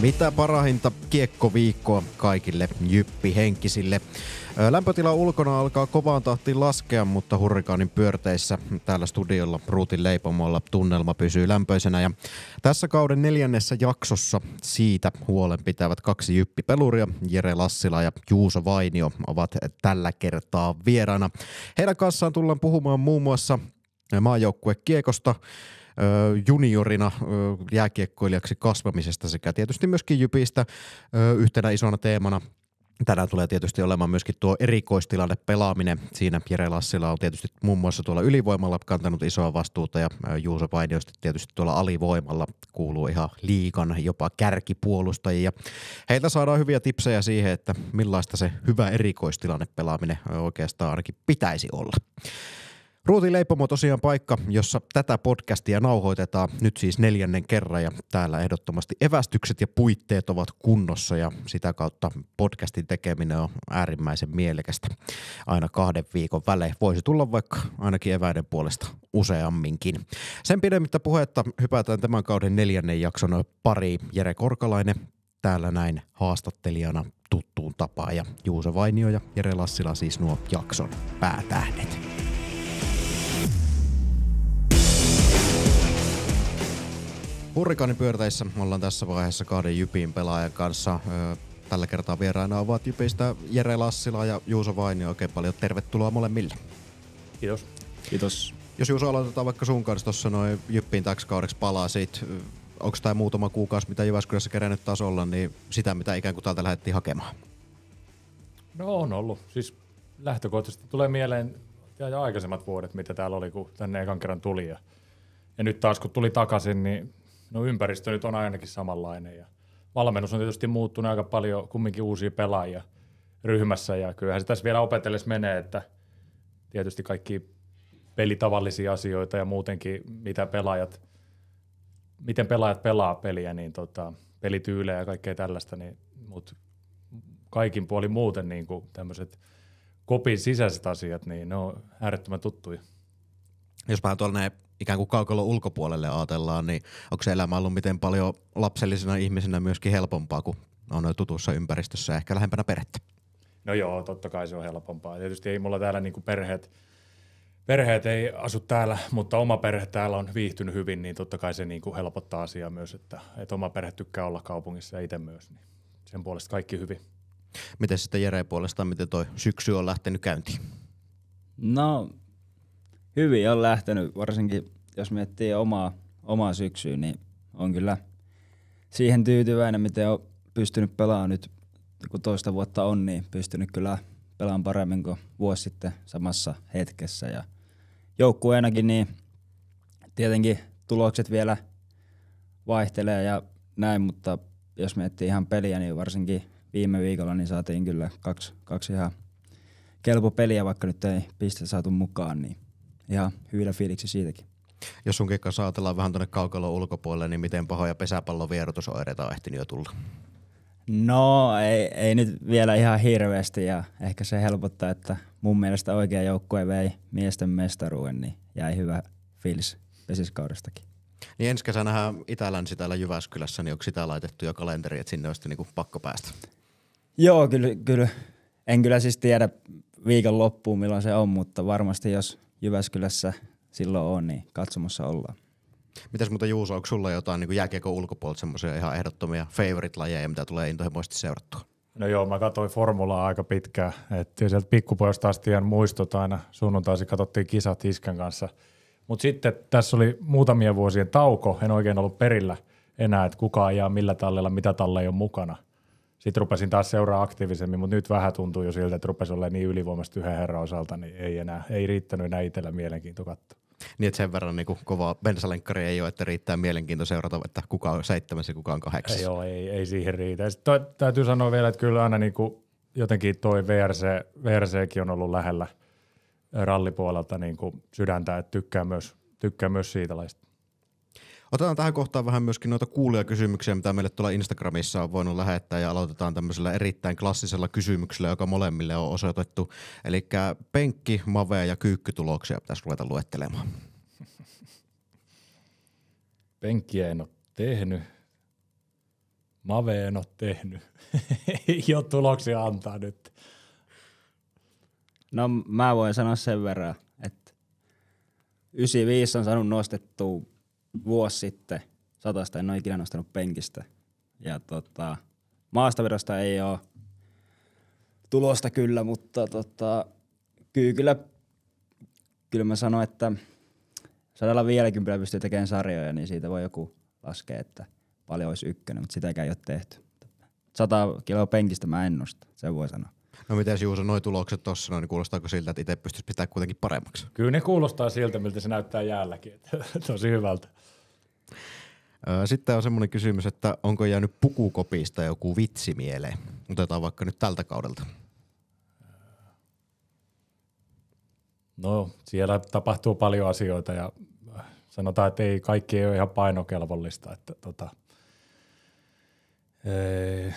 Mitä parahinta kiekkoviikkoa kaikille jyppihenkisille. Lämpötila ulkona alkaa kovaan tahtiin laskea, mutta hurrikaanin pyörteissä täällä studiolla Ruutin leipomolla tunnelma pysyy lämpöisenä. Ja tässä kauden neljännessä jaksossa siitä huolen pitävät kaksi jyppipeluria, Jere Lassila ja Juuso Vainio, ovat tällä kertaa vieraana. Heidän kanssaan tullaan puhumaan muun muassa maajoukkue kiekosta, juniorina jääkiekkoilijaksi kasvamisesta sekä tietysti myöskin Jypistä yhtenä isona teemana Tänään tulee tietysti olemaan myöskin tuo erikoistilanne pelaaminen. Siinä Jere Lassila on tietysti muun muassa tuolla ylivoimalla kantanut isoa vastuuta ja Juuso Painiosti tietysti tuolla alivoimalla kuuluu ihan liikan jopa kärkipuolustajia. Heiltä saadaan hyviä tipsejä siihen, että millaista se hyvä erikoistilanne pelaaminen oikeastaan ainakin pitäisi olla. Ruutileipomo tosiaan paikka, jossa tätä podcastia nauhoitetaan nyt siis neljännen kerran ja täällä ehdottomasti evästykset ja puitteet ovat kunnossa ja sitä kautta podcastin tekeminen on äärimmäisen mielekästä. Aina kahden viikon välein voisi tulla vaikka ainakin eväiden puolesta useamminkin. Sen pidemmittä puhetta hypätään tämän kauden neljännen jakson pari Jere Korkalainen täällä näin haastattelijana tuttuun tapaan ja Juuso Vainio ja Jere Lassila siis nuo jakson päätähdet. Hurrikaanin pyörteissä ollaan tässä vaiheessa kahden Jypin pelaajan kanssa. Tällä kertaa vieraina ovat Jypistä Jere Lassila ja Juuso Vainio. Oikein paljon tervetuloa molemmille. Kiitos. Kiitos. Jos Juuso aloitetaan vaikka sun kanssa tuossa noin Jyppiin täksi kaudeksi palasit. Onko tämä muutama kuukausi, mitä Jyväskylässä kerännyt tasolla niin sitä mitä ikään kuin täältä lähdettiin hakemaan? No on ollut. Siis lähtökohtaisesti tulee mieleen ja aikaisemmat vuodet, mitä täällä oli, kun tänne ekan kerran tuli. ja nyt taas kun tuli takaisin, niin No ympäristö nyt on ainakin samanlainen ja valmennus on tietysti muuttunut aika paljon, kumminkin uusia pelaajia ryhmässä ja kyllähän se tässä vielä opetellessa menee, että tietysti kaikki pelitavallisia asioita ja muutenkin, mitä pelaajat, miten pelaajat pelaa peliä, niin tota, pelityylejä ja kaikkea tällaista, niin, mutta kaikin puolin muuten niin tämmöiset kopin sisäiset asiat, niin ne on äärettömän tuttuja. Jos vähän tuolla ikään kuin kaukolon ulkopuolelle ajatellaan, niin onko se elämä ollut miten paljon lapsellisena ihmisenä myöskin helpompaa, kuin on tutussa ympäristössä ehkä lähempänä perhettä? No joo, totta kai se on helpompaa. Tietysti ei mulla täällä niinku perheet, perheet ei asu täällä, mutta oma perhe täällä on viihtynyt hyvin, niin totta kai se niinku helpottaa asiaa myös, että, että oma perhe tykkää olla kaupungissa ja itse myös, niin sen puolesta kaikki hyvin. Miten sitten Jere puolestaan, miten toi syksy on lähtenyt käyntiin? No hyvin on lähtenyt, varsinkin jos miettii omaa, omaa syksyä, niin on kyllä siihen tyytyväinen, miten on pystynyt pelaamaan nyt, kun toista vuotta on, niin pystynyt kyllä pelaamaan paremmin kuin vuosi sitten samassa hetkessä. Ja joukkueenakin niin tietenkin tulokset vielä vaihtelee ja näin, mutta jos miettii ihan peliä, niin varsinkin viime viikolla niin saatiin kyllä kaksi, kaksi ihan kelpo peliä, vaikka nyt ei piste saatu mukaan, niin ja hyvillä fiiliksi siitäkin. Jos sun kikka saatellaan vähän tuonne kaukalon ulkopuolelle, niin miten pahoja pesäpallon vierotusoireita on ehtinyt jo tulla? No ei, ei nyt vielä ihan hirveästi ja ehkä se helpottaa, että mun mielestä oikea joukkue vei miesten mestaruuden, niin jäi hyvä fiilis pesiskaudestakin. Niin ensi kesänähän Itä-Länsi täällä Jyväskylässä, niin onko sitä laitettu jo kalenteri, että sinne olisi niinku pakko päästä? Joo, kyllä, kyllä. En kyllä siis tiedä viikon loppuun milloin se on, mutta varmasti jos Jyväskylässä silloin on, niin katsomossa ollaan. Mitäs muuta Juuso, onko sulla jotain niin jääkiekon ulkopuolelta semmoisia ihan ehdottomia favorite-lajeja, mitä tulee intohimoisesti seurattua? No joo, mä katsoin formulaa aika pitkään. Et sieltä pikkupojasta asti ihan muistot aina. Sunnuntaisin katsottiin kisat Iskän kanssa. Mutta sitten tässä oli muutamien vuosien tauko. En oikein ollut perillä enää, että kuka ajaa millä tallella, mitä talle on mukana – sitten rupesin taas seuraa aktiivisemmin, mutta nyt vähän tuntuu jo siltä, että rupesi olla niin ylivoimasti yhden herran osalta, niin ei enää, ei riittänyt enää itsellä mielenkiinto katsoa. Niin, että sen verran niin kova bensalenkkari ei ole, että riittää mielenkiinto seurata, että kuka on seitsemäs ja kuka on kahdeksas. Joo, ei, ei siihen riitä. Sitten toi, täytyy sanoa vielä, että kyllä aina niin kuin jotenkin toi VRC, VRCkin on ollut lähellä rallipuolelta niin kuin sydäntä, että tykkää myös, tykkää myös siitä laista. Otetaan tähän kohtaan vähän myöskin noita kuulia kysymyksiä, mitä meille tuolla Instagramissa on voinut lähettää ja aloitetaan tämmöisellä erittäin klassisella kysymyksellä, joka molemmille on osoitettu. Eli penkki, mavea ja kyykkytuloksia pitäisi ruveta luettelemaan. Penkkiä en ole tehnyt. Mave en ole tehnyt. Ei ole tuloksia antaa nyt. No mä voin sanoa sen verran, että 95 on saanut nostettua vuosi sitten satasta en ole ikinä nostanut penkistä. Ja tota, maastavedosta ei ole tulosta kyllä, mutta tota, kyllä, kyllä, kyllä mä sanoin, että 150 pystyy tekemään sarjoja, niin siitä voi joku laskea, että paljon olisi ykkönen, mutta sitäkään ei ole tehty. 100 kiloa penkistä mä en nosta, sen voi sanoa. No miten Juuso, noin tulokset tuossa, no, niin kuulostaako siltä, että itse pystyisi pitää kuitenkin paremmaksi? Kyllä ne kuulostaa siltä, miltä se näyttää jäälläkin. Tosi hyvältä. Sitten on semmoinen kysymys, että onko jäänyt pukukopista joku vitsi mieleen? Otetaan vaikka nyt tältä kaudelta. No siellä tapahtuu paljon asioita ja äh, sanotaan, että ei, kaikki ei ole ihan painokelvollista. Että, tota, ee, öö,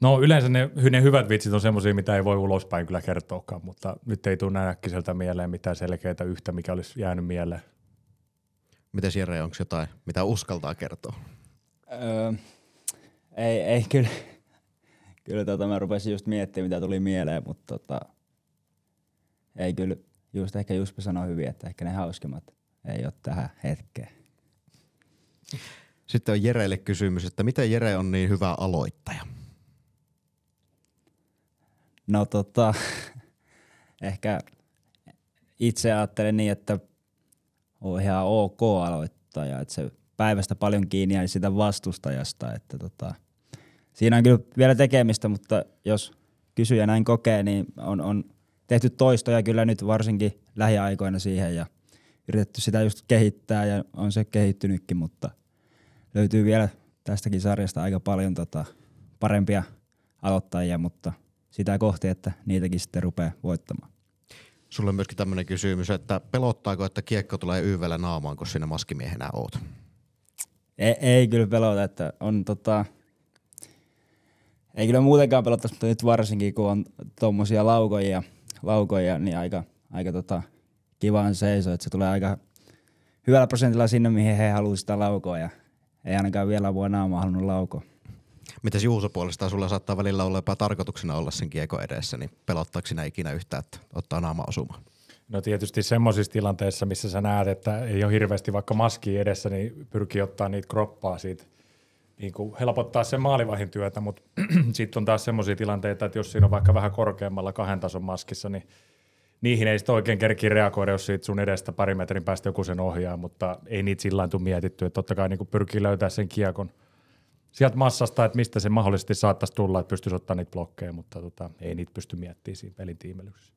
No yleensä ne, ne hyvät vitsit on semmoisia, mitä ei voi ulospäin kyllä kertoakaan, mutta nyt ei tule näin äkkiseltä mieleen mitään selkeää yhtä, mikä olisi jäänyt mieleen. Miten Jere, onko jotain, mitä uskaltaa kertoa? Öö, ei, ei kyllä. Kyllä tota, mä rupesin just miettimään, mitä tuli mieleen, mutta tota, ei kyllä, just ehkä Juspe sanoi hyvin, että ehkä ne hauskimmat ei ole tähän hetkeen. Sitten on Jereille kysymys, että miten Jere on niin hyvä aloittaja? No tota, ehkä itse ajattelen niin, että on ihan ok aloittaja, että se päivästä paljon kiinni ja sitä vastustajasta, että tota, siinä on kyllä vielä tekemistä, mutta jos kysyjä näin kokee, niin on, on tehty toistoja kyllä nyt varsinkin lähiaikoina siihen ja yritetty sitä just kehittää ja on se kehittynytkin, mutta löytyy vielä tästäkin sarjasta aika paljon tota, parempia aloittajia, mutta – sitä kohti, että niitäkin sitten rupeaa voittamaan. Sulla on myöskin tämmöinen kysymys, että pelottaako, että kiekko tulee yvellä naamaan, kun sinä maskimiehenä oot? Ei, ei kyllä pelota, että on tota, ei kyllä muutenkaan pelottaisi, mutta nyt varsinkin kun on tuommoisia laukoja, laukoja, niin aika, aika tota, kivaan seiso, että se tulee aika hyvällä prosentilla sinne, mihin he haluaa sitä laukoa ja ei ainakaan vielä voi naamaa halunnut laukoa. Mitäs Juuso puolestaan sulla saattaa välillä olla jopa tarkoituksena olla sen kieko edessä, niin pelottaako sinä ikinä yhtään, että ottaa naama osumaan? No tietysti semmoisissa tilanteissa, missä sä näet, että ei ole hirveästi vaikka maski edessä, niin pyrkii ottaa niitä kroppaa siitä, niin kuin helpottaa sen maalivahin työtä, mutta sitten on taas semmoisia tilanteita, että jos siinä on vaikka vähän korkeammalla kahden tason maskissa, niin niihin ei sitten oikein kerki reagoida, jos siitä sun edestä pari metrin päästä joku sen ohjaa, mutta ei niitä sillä tule mietitty, että totta kai niin pyrkii löytää sen kiekon – sieltä massasta, että mistä se mahdollisesti saattaisi tulla, että pystyisi ottaa niitä blokkeja, mutta tota, ei niitä pysty miettimään siinä pelin tiimelyksessä.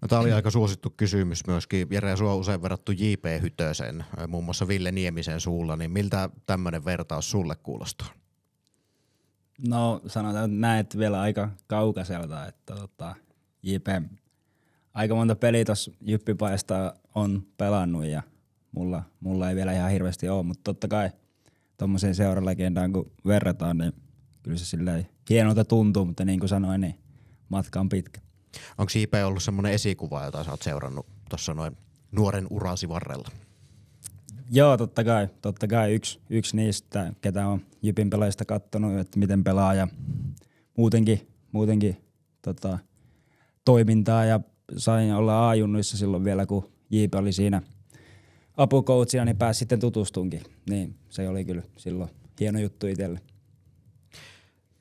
No, tämä oli aika suosittu kysymys myöskin. Jere, sinua on usein verrattu J.P. Hytösen, muun muassa Ville Niemisen suulla, niin miltä tämmöinen vertaus sulle kuulostaa? No sanotaan, että näet vielä aika kaukaiselta, että tota, J.P. aika monta peliä tuossa Jyppipaista on pelannut ja mulla, mulla ei vielä ihan hirveästi ole, mutta totta kai – tuommoiseen seuralegendaan, kun verrataan, niin kyllä se silleen hienolta tuntuu, mutta niin kuin sanoin, niin matka on pitkä. Onko JP ollut semmoinen esikuva, jota sä oot seurannut tuossa noin nuoren urasi varrella? Joo, totta kai. Totta kai yksi, yksi niistä, ketä on Jypin pelaajista kattonut, että miten pelaa ja muutenkin, muutenkin tota, toimintaa. Ja sain olla aajunnuissa silloin vielä, kun JP oli siinä – apukoutsia, niin pääsi sitten tutustunkin. Niin se oli kyllä silloin hieno juttu itselle.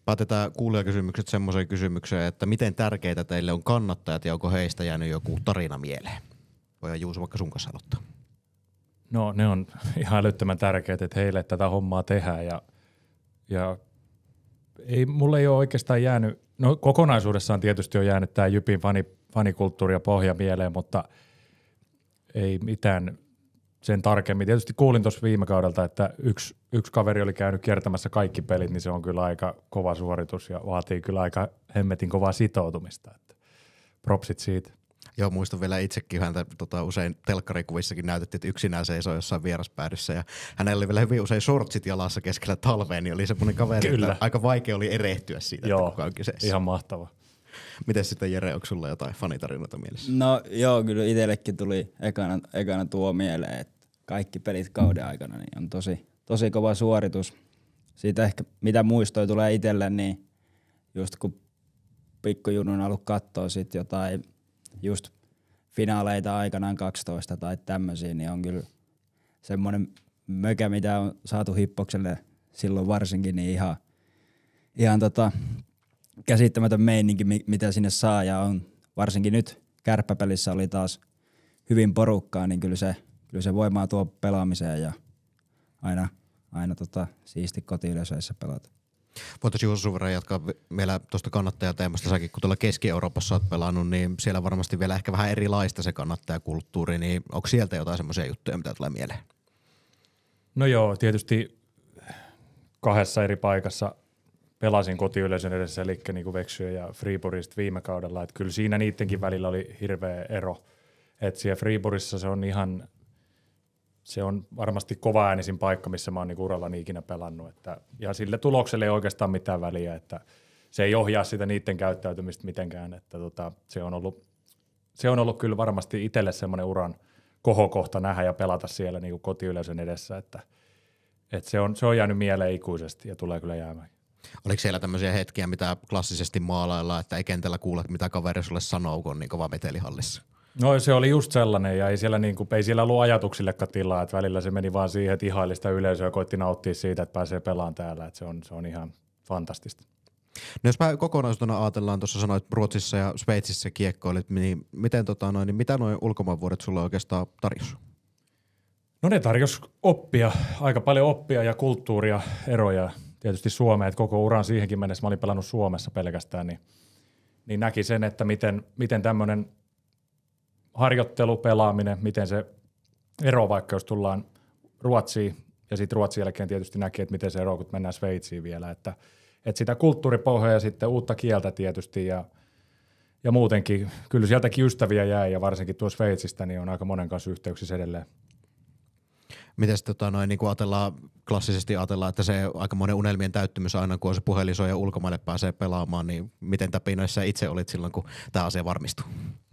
Päätetään kuulijakysymykset semmoiseen kysymykseen, että miten tärkeitä teille on kannattajat ja onko heistä jäänyt joku tarina mieleen? Voidaan Juuso vaikka sun kanssa aloittaa. No ne on ihan älyttömän tärkeitä, että heille tätä hommaa tehdään ja, ja ei, mulle ei ole oikeastaan jäänyt, no kokonaisuudessaan tietysti on jäänyt tämä Jypin fani, fanikulttuuri ja pohja mieleen, mutta ei mitään sen tarkemmin. Tietysti kuulin tuossa viime kaudelta, että yksi, yksi kaveri oli käynyt kiertämässä kaikki pelit, niin se on kyllä aika kova suoritus ja vaatii kyllä aika hemmetin kovaa sitoutumista. Että propsit siitä. Joo, muistan vielä itsekin häntä tota, usein telkkarikuvissakin näytettiin, että yksinään seisoi jossain vieraspäädyssä ja hänellä oli vielä hyvin usein shortsit jalassa keskellä talveen, niin oli semmoinen kaveri, Kyllä. että aika vaikea oli erehtyä siitä, joo, että kuka on kyseessä. ihan mahtava. Miten sitten Jere, onko sulla jotain fanitarinoita mielessä? No joo, kyllä itsellekin tuli ekana, ekana tuo mieleen, että kaikki pelit kauden aikana, niin on tosi, tosi kova suoritus. Siitä ehkä mitä muistoja tulee itselle, niin just kun pikkujunun ollut katsoa sit jotain just finaaleita aikanaan 12 tai tämmöisiä, niin on kyllä semmoinen mökä, mitä on saatu hippokselle silloin varsinkin, niin ihan, ihan tota, käsittämätön meininki, mitä sinne saa ja on varsinkin nyt kärppäpelissä oli taas hyvin porukkaa, niin kyllä se – kyllä se voimaa tuo pelaamiseen ja aina, aina tota, siisti yleisöissä pelata. Voitaisiin Jussu verran jatkaa vielä tuosta kannattajateemasta. Säkin kun tuolla Keski-Euroopassa olet pelannut, niin siellä varmasti vielä ehkä vähän erilaista se kannattajakulttuuri, niin onko sieltä jotain semmoisia juttuja, mitä tulee mieleen? No joo, tietysti kahdessa eri paikassa pelasin kotiyleisön edessä, eli niin kuin Veksyä ja Freeburgista viime kaudella, että kyllä siinä niidenkin välillä oli hirveä ero. Että siellä Freeburgissa se on ihan se on varmasti kova äänisin paikka, missä mä oon niinku niin urallani ikinä pelannut. Että, ja sille tulokselle ei oikeastaan mitään väliä, että se ei ohjaa sitä niiden käyttäytymistä mitenkään. Että tota, se, on ollut, se on ollut kyllä varmasti itselle semmoinen uran kohokohta nähdä ja pelata siellä niin kuin kotiyleisön edessä, että, että se, on, se on jäänyt mieleen ikuisesti ja tulee kyllä jäämään. Oliko siellä tämmöisiä hetkiä, mitä klassisesti maalaillaan, että ei kentällä kuule, mitä kaveri sulle sanoo, kun on niin kova metelihallissa? No se oli just sellainen ja ei siellä, niin kuin, ei siellä ollut ajatuksillekaan tilaa, että välillä se meni vaan siihen, että ihaili sitä yleisöä ja koitti nauttia siitä, että pääsee pelaamaan täällä, että se on, se on ihan fantastista. No jos mä kokonaisuutena ajatellaan, tuossa sanoit Ruotsissa ja Sveitsissä kiekkoilit, niin miten tota noin, niin mitä noin ulkomaanvuodet sulle oikeastaan tarjosi? No ne tarjosi oppia, aika paljon oppia ja kulttuuria, eroja tietysti Suomeen, että koko uran siihenkin mennessä mä olin pelannut Suomessa pelkästään, niin, niin näki sen, että miten, miten tämmöinen – harjoittelu, pelaaminen, miten se ero vaikka jos tullaan Ruotsiin ja sitten Ruotsin jälkeen tietysti näkee, että miten se ero, kun mennään Sveitsiin vielä, että, että sitä kulttuuripohjaa ja sitten uutta kieltä tietysti ja, ja muutenkin, kyllä sieltäkin ystäviä jää ja varsinkin tuossa Sveitsistä niin on aika monen kanssa yhteyksissä edelleen miten tota noin, niin ajatellaan, klassisesti ajatellaan, että se aika monen unelmien täyttymys aina, kun on se puhelisoja ja ulkomaille pääsee pelaamaan, niin miten tapinoissa itse olit silloin, kun tämä asia varmistuu?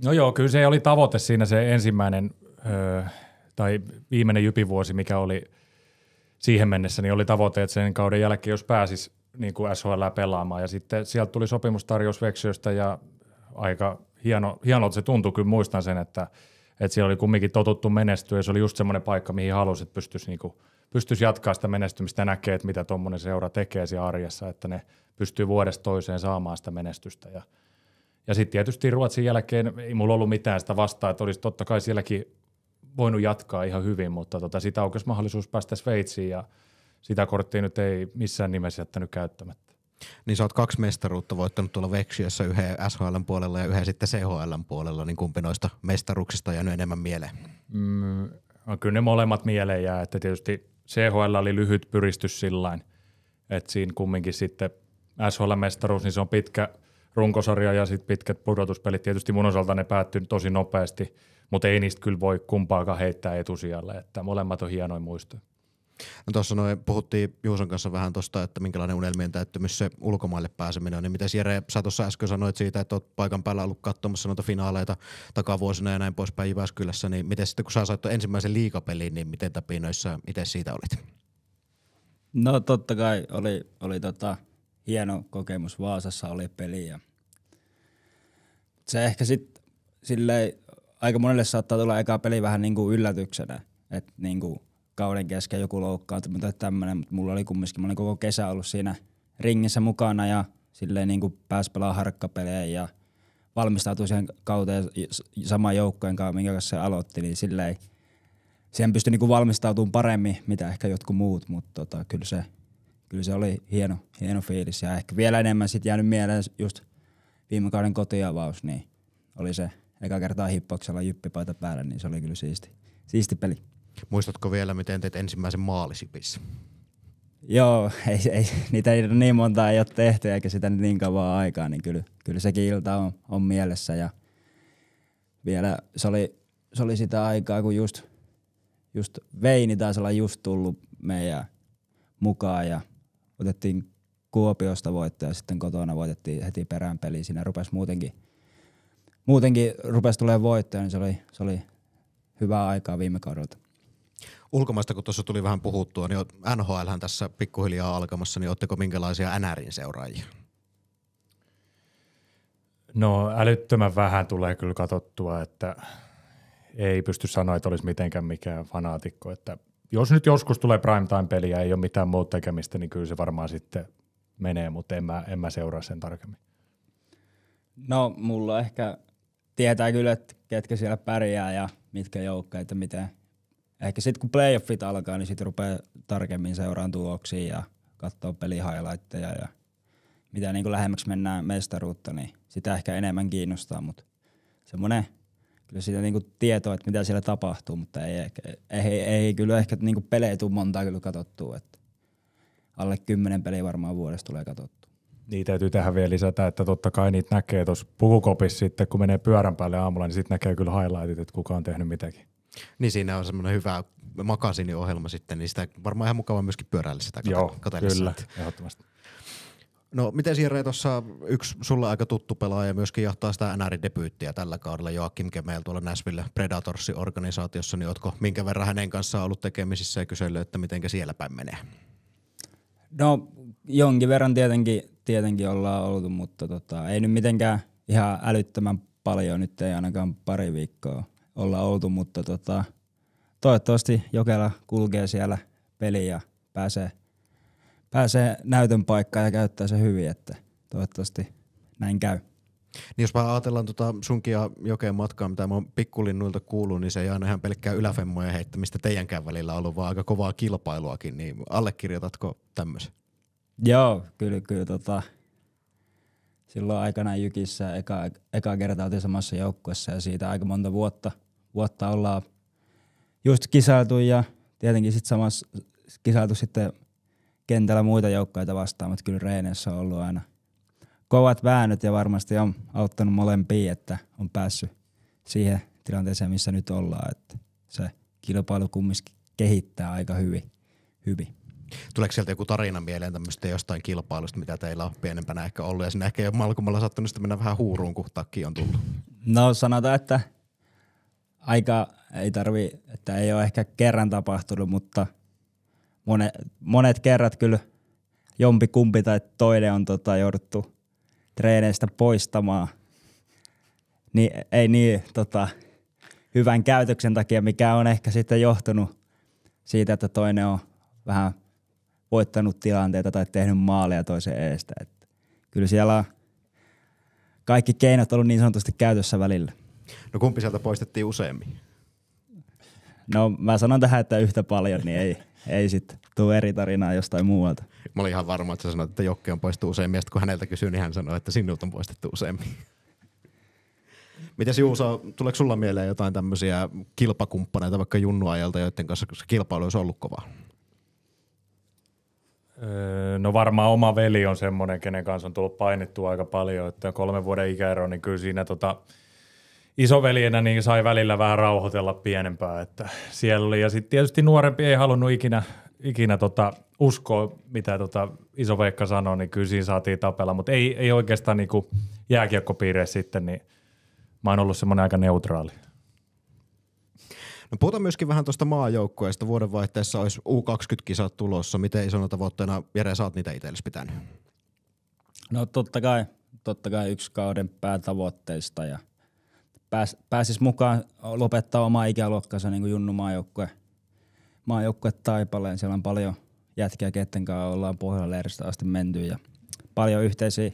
No joo, kyllä se oli tavoite siinä se ensimmäinen öö, tai viimeinen jypivuosi, mikä oli siihen mennessä, niin oli tavoite, että sen kauden jälkeen, jos pääsis niin kuin SHL pelaamaan. Ja sitten sieltä tuli sopimustarjous Veksiöstä ja aika hieno, hienolta se tuntui, kyllä muistan sen, että – että siellä oli kumminkin totuttu menestyä ja se oli just semmoinen paikka, mihin halusit, että pystyisi, niinku, pystyisi jatkaa sitä menestymistä ja näkee, että mitä tuommoinen seura tekee siinä arjessa, että ne pystyy vuodesta toiseen saamaan sitä menestystä. Ja, ja sitten tietysti Ruotsin jälkeen ei mulla ollut mitään sitä vastaa, että olisi totta kai sielläkin voinut jatkaa ihan hyvin, mutta tota, sitä aukesi mahdollisuus päästä Sveitsiin ja sitä korttia nyt ei missään nimessä jättänyt käyttämättä. Niin sä oot kaksi mestaruutta voittanut tuolla Veksiössä yhden SHL puolella ja yhden sitten CHL puolella, niin kumpi noista mestaruuksista jäänyt enemmän mieleen? Mm, no kyllä ne molemmat mieleen jää, että tietysti CHL oli lyhyt pyristys sillä että siinä kumminkin sitten SHL-mestaruus, niin se on pitkä runkosarja ja sitten pitkät pudotuspelit. Tietysti mun osalta ne päättyi tosi nopeasti, mutta ei niistä kyllä voi kumpaakaan heittää etusijalle, että molemmat on hienoja muistoja. No tuossa noin puhuttiin Juuson kanssa vähän tuosta, että minkälainen unelmien täyttymys se ulkomaille pääseminen on. Niin mitä Jere, sä tuossa äsken sanoit siitä, että oot paikan päällä ollut katsomassa noita finaaleita takavuosina ja näin poispäin Jyväskylässä, niin miten sitten kun sä saat ensimmäisen liikapelin, niin miten tapinoissa miten siitä olit? No totta kai oli, oli tota, hieno kokemus Vaasassa oli peli ja se ehkä sitten silleen aika monelle saattaa tulla eka peli vähän niin kuin yllätyksenä, että niin kuin kauden kesken joku loukkaantuminen tai tämmöinen, mutta mulla oli kumminkin, mä olin koko kesä ollut siinä ringissä mukana ja silleen niin kuin pääsi pelaamaan harkkapelejä ja valmistautui siihen kauteen saman joukkojen kanssa, minkä kanssa se aloitti, niin silleen siihen pystyi niin kuin valmistautumaan paremmin, mitä ehkä jotkut muut, mutta tota, kyllä, se, kyllä se oli hieno, hieno fiilis ja ehkä vielä enemmän sitten jäänyt mieleen just viime kauden kotiavaus, niin oli se eka kertaa hippoksella jyppipaita päällä, niin se oli kyllä siisti, siisti peli. Muistatko vielä, miten teit ensimmäisen maalisipissä? Joo, ei, ei, niitä ei niin monta ei ole tehty eikä sitä niin kauan aikaa, niin kyllä, kyllä sekin ilta on, on mielessä. Ja vielä se oli, se oli sitä aikaa, kun just, just Veini taisi olla just tullut meidän mukaan ja otettiin Kuopiosta voitto ja sitten kotona voitettiin heti perään peliin. Siinä rupesi muutenkin, muutenkin rupesi tulemaan voittoja, niin se oli, se oli hyvää aikaa viime kaudelta ulkomaista, kun tuossa tuli vähän puhuttua, niin NHL tässä pikkuhiljaa alkamassa, niin oletteko minkälaisia NRin seuraajia? No älyttömän vähän tulee kyllä katsottua, että ei pysty sanoa, että olisi mitenkään mikään fanaatikko. Että jos nyt joskus tulee primetime-peliä ja ei ole mitään muuta tekemistä, niin kyllä se varmaan sitten menee, mutta en mä, en mä seuraa sen tarkemmin. No mulla ehkä tietää kyllä, että ketkä siellä pärjää ja mitkä joukkoja, että miten ehkä sitten kun playoffit alkaa, niin sitten rupeaa tarkemmin seuraan tuloksia ja katsoa pelihighlightteja ja mitä niin lähemmäksi mennään mestaruutta, niin sitä ehkä enemmän kiinnostaa, mutta semmoinen kyllä siitä niin tietoa, että mitä siellä tapahtuu, mutta ei, ehkä, ei, ei, ei kyllä ehkä niin pelejä tule montaa kyllä katsottua, että alle kymmenen peliä varmaan vuodessa tulee katsottua. Niin täytyy tähän vielä lisätä, että totta kai niitä näkee tuossa pukukopissa sitten, kun menee pyörän päälle aamulla, niin sitten näkee kyllä highlightit, että kuka on tehnyt mitäkin. Niin siinä on semmoinen hyvä makasiniohjelma sitten, niin sitä varmaan ihan mukava myöskin pyöräillä sitä Joo, kyllä, ehdottomasti. No miten Sirre, tuossa yksi sulle aika tuttu pelaaja myöskin johtaa sitä NR-debyyttiä tällä kaudella Joakim Kemel tuolla Näsville Predatorsin organisaatiossa, niin ootko minkä verran hänen kanssaan ollut tekemisissä ja kysellyt, että miten siellä päin menee? No jonkin verran tietenkin, tietenkin ollaan oltu, mutta tota, ei nyt mitenkään ihan älyttömän paljon, nyt ei ainakaan pari viikkoa olla oltu, mutta tota, toivottavasti Jokela kulkee siellä peli ja pääsee, pääsee näytön paikkaan ja käyttää se hyvin, että toivottavasti näin käy. Niin jos vähän ajatellaan tota sunkia jokeen matkaa, mitä mä oon pikkulinnuilta kuullut, niin se ei aina ihan pelkkää yläfemmoja heittämistä teidänkään välillä ollut, vaan aika kovaa kilpailuakin, niin allekirjoitatko tämmöisen? Joo, kyllä, kyllä tota, silloin aikana Jykissä eka, eka kertaa oltiin samassa joukkueessa ja siitä aika monta vuotta, vuotta ollaan just kisailtu ja tietenkin sitten samassa kisailtu sitten kentällä muita joukkoita vastaan, mutta kyllä reenessä on ollut aina kovat väännöt ja varmasti on auttanut molempia, että on päässyt siihen tilanteeseen, missä nyt ollaan. Että se kilpailu kumminkin kehittää aika hyvin. hyvin. Tuleeko sieltä joku tarina mieleen tämmöistä jostain kilpailusta, mitä teillä on pienempänä ehkä ollut, ja sinne ehkä jo malkumalla sattunut sitä mennä vähän huuruun, kun takki on tullut? No sanotaan, että aika ei tarvi, että ei ole ehkä kerran tapahtunut, mutta monet, monet kerrat kyllä jompi kumpi tai toinen on tota, jouduttu treeneistä poistamaan. Niin, ei niin tota, hyvän käytöksen takia, mikä on ehkä sitten johtunut siitä, että toinen on vähän voittanut tilanteita tai tehnyt maaleja toisen eestä. Että kyllä siellä on kaikki keinot ollut niin sanotusti käytössä välillä. No kumpi sieltä poistettiin useammin? No mä sanon tähän, että yhtä paljon, niin ei, ei sitten tule eri tarinaa jostain muualta. Mä olin ihan varma, että sä sanoit, että Jokke on poistettu useammin, ja kun häneltä kysyy, niin hän sanoi, että sinut on poistettu useammin. Mitäs Juuso, tuleeko sulla mieleen jotain tämmöisiä kilpakumppaneita vaikka Junnu ajalta, joiden kanssa kilpailu olisi ollut kovaa? Öö, no varmaan oma veli on semmoinen, kenen kanssa on tullut painettua aika paljon, että kolmen vuoden ikäero, niin kyllä siinä tota, isoveljenä niin sai välillä vähän rauhoitella pienempää, että siellä oli. Ja sitten tietysti nuorempi ei halunnut ikinä, ikinä tota, uskoa, mitä tota Veikka sanoi, niin kyllä siinä saatiin tapella, mutta ei, ei oikeastaan niin jääkiekkopiire sitten, niin mä oon ollut semmoinen aika neutraali. No puhutaan myöskin vähän tuosta maajoukkueesta. Vuodenvaihteessa olisi U20-kisat tulossa. Miten isona tavoitteena, Jere, saat niitä itsellesi pitänyt? No totta kai, totta kai yksi kauden päätavoitteista ja pääs, pääsis mukaan lopettaa oma ikäluokkansa niin kuin Junnu maajoukkue, maajoukkue Taipaleen. Siellä on paljon jätkiä, ketten kanssa ollaan pohjalla asti menty ja paljon yhteisiä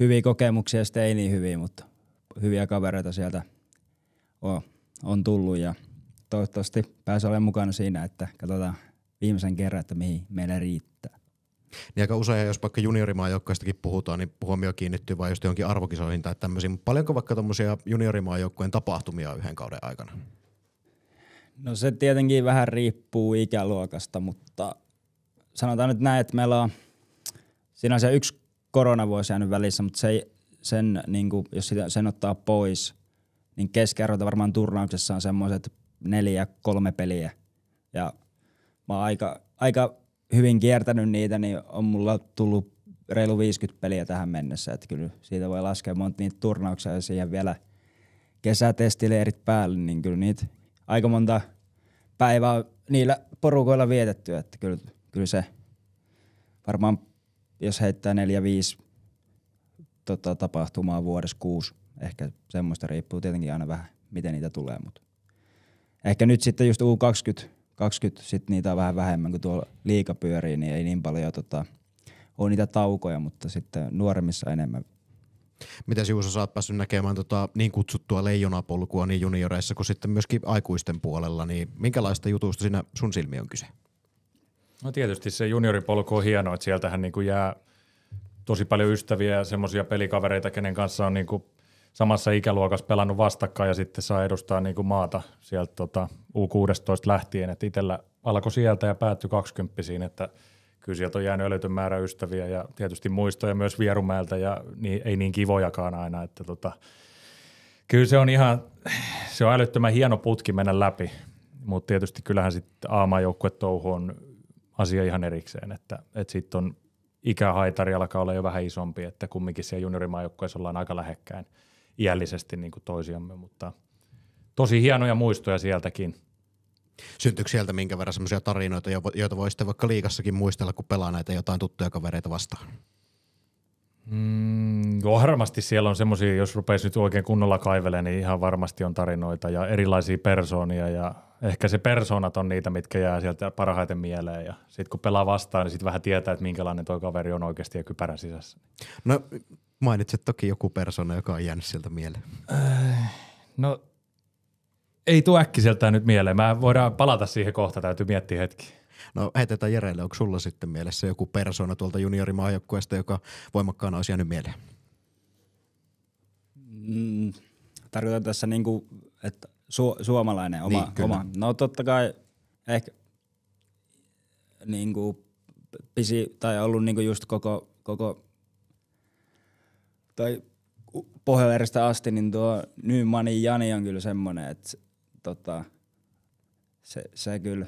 hyviä kokemuksia, sitten ei niin hyviä, mutta hyviä kavereita sieltä on, on tullut ja – toivottavasti pääsee olemaan mukana siinä, että katsotaan viimeisen kerran, että mihin meillä riittää. Niin aika usein, jos vaikka juniorimaajoukkoistakin puhutaan, niin huomio kiinnittyy vain just johonkin arvokisoihin tai tämmöisiin. Mutta paljonko vaikka tuommoisia juniorimaajoukkojen tapahtumia yhden kauden aikana? No se tietenkin vähän riippuu ikäluokasta, mutta sanotaan nyt näin, että meillä on se yksi koronavuosi jäänyt välissä, mutta se ei, sen, niin kuin, jos sitä, sen ottaa pois, niin keskiarvoita varmaan turnauksessa on semmoiset neljä, kolme peliä. Ja mä oon aika, aika hyvin kiertänyt niitä, niin on mulla tullut reilu 50 peliä tähän mennessä. Että kyllä siitä voi laskea monta niitä turnauksia ja siihen vielä kesätestileirit päälle, niin kyllä niitä aika monta päivää niillä porukoilla vietetty. Että kyllä, kyllä se varmaan, jos heittää neljä, viisi tota, tapahtumaa vuodessa kuusi, ehkä semmoista riippuu tietenkin aina vähän, miten niitä tulee, mutta Ehkä nyt sitten just U20, 20, sit niitä on vähän vähemmän, kuin tuolla liika pyörii, niin ei niin paljon tota, ole niitä taukoja, mutta sitten nuoremmissa enemmän. Miten Juuso, sä oot päässyt näkemään tota, niin kutsuttua leijonapolkua niin junioreissa kuin sitten myöskin aikuisten puolella, niin minkälaista jutusta siinä sun silmi on kyse? No tietysti se junioripolku on hienoa, että sieltähän niin kuin jää tosi paljon ystäviä ja semmoisia pelikavereita, kenen kanssa on niin kuin samassa ikäluokassa pelannut vastakkain ja sitten saa edustaa niin kuin maata sieltä tota, U16 lähtien. Et itsellä alkoi sieltä ja päättyi 20 että kyllä sieltä on jäänyt älytön määrä ystäviä ja tietysti muistoja myös Vierumäeltä ja niin, ei niin kivojakaan aina. Että tota, kyllä se on ihan, se on älyttömän hieno putki mennä läpi, mutta tietysti kyllähän sitten a touhu on asia ihan erikseen, että, että sitten on ikähaitari alkaa olla jo vähän isompi, että kumminkin siellä juniorimaajoukkue ollaan aika lähekkäin – iällisesti niin kuin toisiamme, mutta tosi hienoja muistoja sieltäkin. Syntyykö sieltä minkä verran sellaisia tarinoita, joita voi sitten vaikka liikassakin muistella, kun pelaa näitä jotain tuttuja kavereita vastaan? Mm, varmasti siellä on semmoisia, jos rupeaisi nyt oikein kunnolla kaivelemaan, niin ihan varmasti on tarinoita ja erilaisia persoonia ja ehkä se persoonat on niitä, mitkä jää sieltä parhaiten mieleen. Ja sitten kun pelaa vastaan, niin sitten vähän tietää, että minkälainen tuo kaveri on oikeasti ja kypärän sisässä. No mainitset toki joku persona, joka on jäänyt sieltä mieleen. Äh, no ei tule äkkiseltään nyt mieleen. Mä voidaan palata siihen kohta, täytyy miettiä hetki. No heitetään Jerelle, onko sulla sitten mielessä joku persona tuolta juniorimaajokkuesta, joka voimakkaana olisi jäänyt mieleen? Mm, tarkoitan tässä, kuin niinku, että Su- suomalainen oma, niin, oma. No totta kai ehkä niin kuin, pisi, tai ollut niin kuin just koko, koko tai pohjaveristä asti, niin tuo Nymani Jani on kyllä semmoinen, että tota, se, se kyllä,